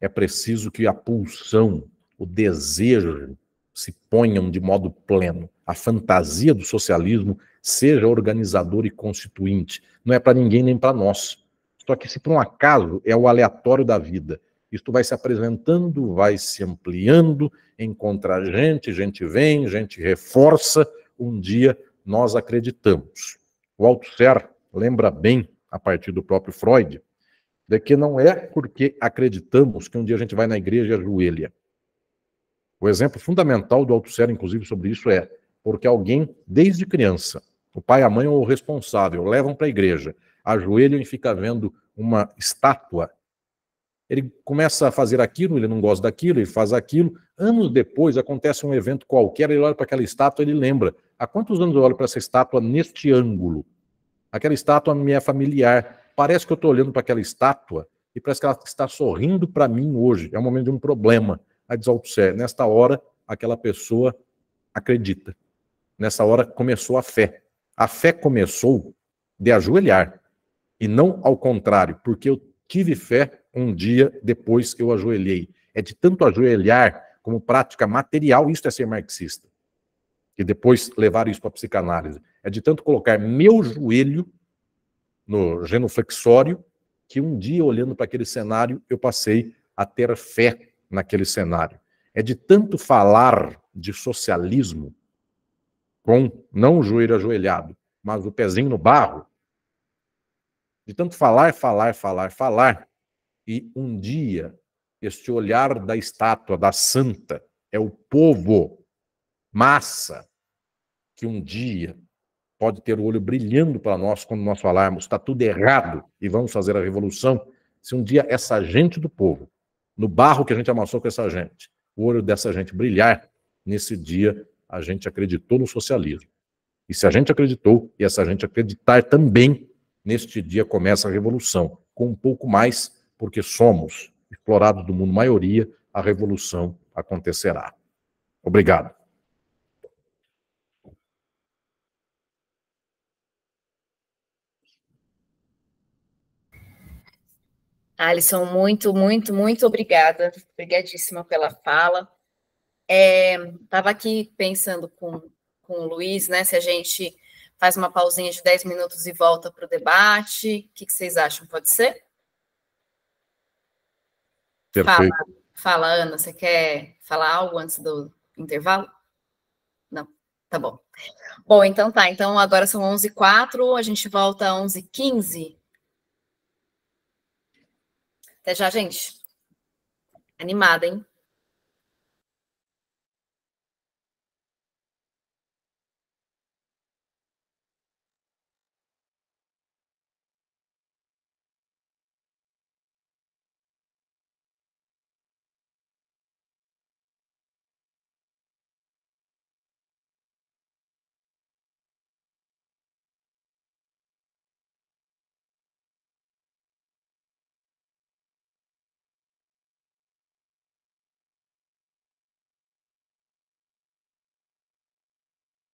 é preciso que a pulsão, o desejo se ponham de modo pleno. A fantasia do socialismo seja organizadora e constituinte. Não é para ninguém nem para nós. Só que se por um acaso é o aleatório da vida, isto vai se apresentando, vai se ampliando, encontra gente, gente vem, gente reforça, um dia nós acreditamos. O Althusser lembra bem, a partir do próprio Freud, de que não é porque acreditamos que um dia a gente vai na igreja e ajoelha. O exemplo fundamental do Altusser, inclusive, sobre isso é porque alguém, desde criança, o pai, a mãe ou o responsável, levam para a igreja, ajoelham e fica vendo uma estátua. Ele começa a fazer aquilo, ele não gosta daquilo, ele faz aquilo. Anos depois, acontece um evento qualquer, ele olha para aquela estátua, ele lembra. Há quantos anos eu olho para essa estátua neste ângulo? Aquela estátua me é familiar. Parece que eu estou olhando para aquela estátua e parece que ela está sorrindo para mim hoje. É o momento de um problema. Aí diz Altusser, nesta hora, aquela pessoa acredita. Nessa hora começou a fé. A fé começou de ajoelhar, e não ao contrário, porque eu tive fé um dia depois que eu ajoelhei. É de tanto ajoelhar como prática material, isso é ser marxista. E depois levar isso para a psicanálise. É de tanto colocar meu joelho no genuflexório, que um dia, olhando para aquele cenário, eu passei a ter fé naquele cenário. É de tanto falar de socialismo, com não o joelho ajoelhado, mas o pezinho no barro, de tanto falar, falar, falar, falar, e um dia este olhar da estátua, da santa, é o povo, massa, que um dia pode ter o olho brilhando para nós quando nós falarmos está tudo errado e vamos fazer a revolução. Se um dia essa gente do povo, no barro que a gente amassou com essa gente, o olho dessa gente brilhar, nesse dia a gente acreditou no socialismo. E se a gente acreditou, e essa gente acreditar também, neste dia começa a revolução, com um pouco mais, porque somos explorados do mundo maioria, a revolução acontecerá. Obrigado. Alisson, muito, muito, muito obrigada. Obrigadíssima pela fala. Estava é, aqui pensando com, com o Luiz, né? Se a gente faz uma pausinha de 10 minutos e volta para o debate. O que, que, vocês acham? Pode ser? Perfeito. Fala, fala, Ana, você quer falar algo antes do intervalo? Não, tá bom. Bom, então tá. Então agora são 11h04, a gente volta às 11h15 até já, gente. Animada, hein?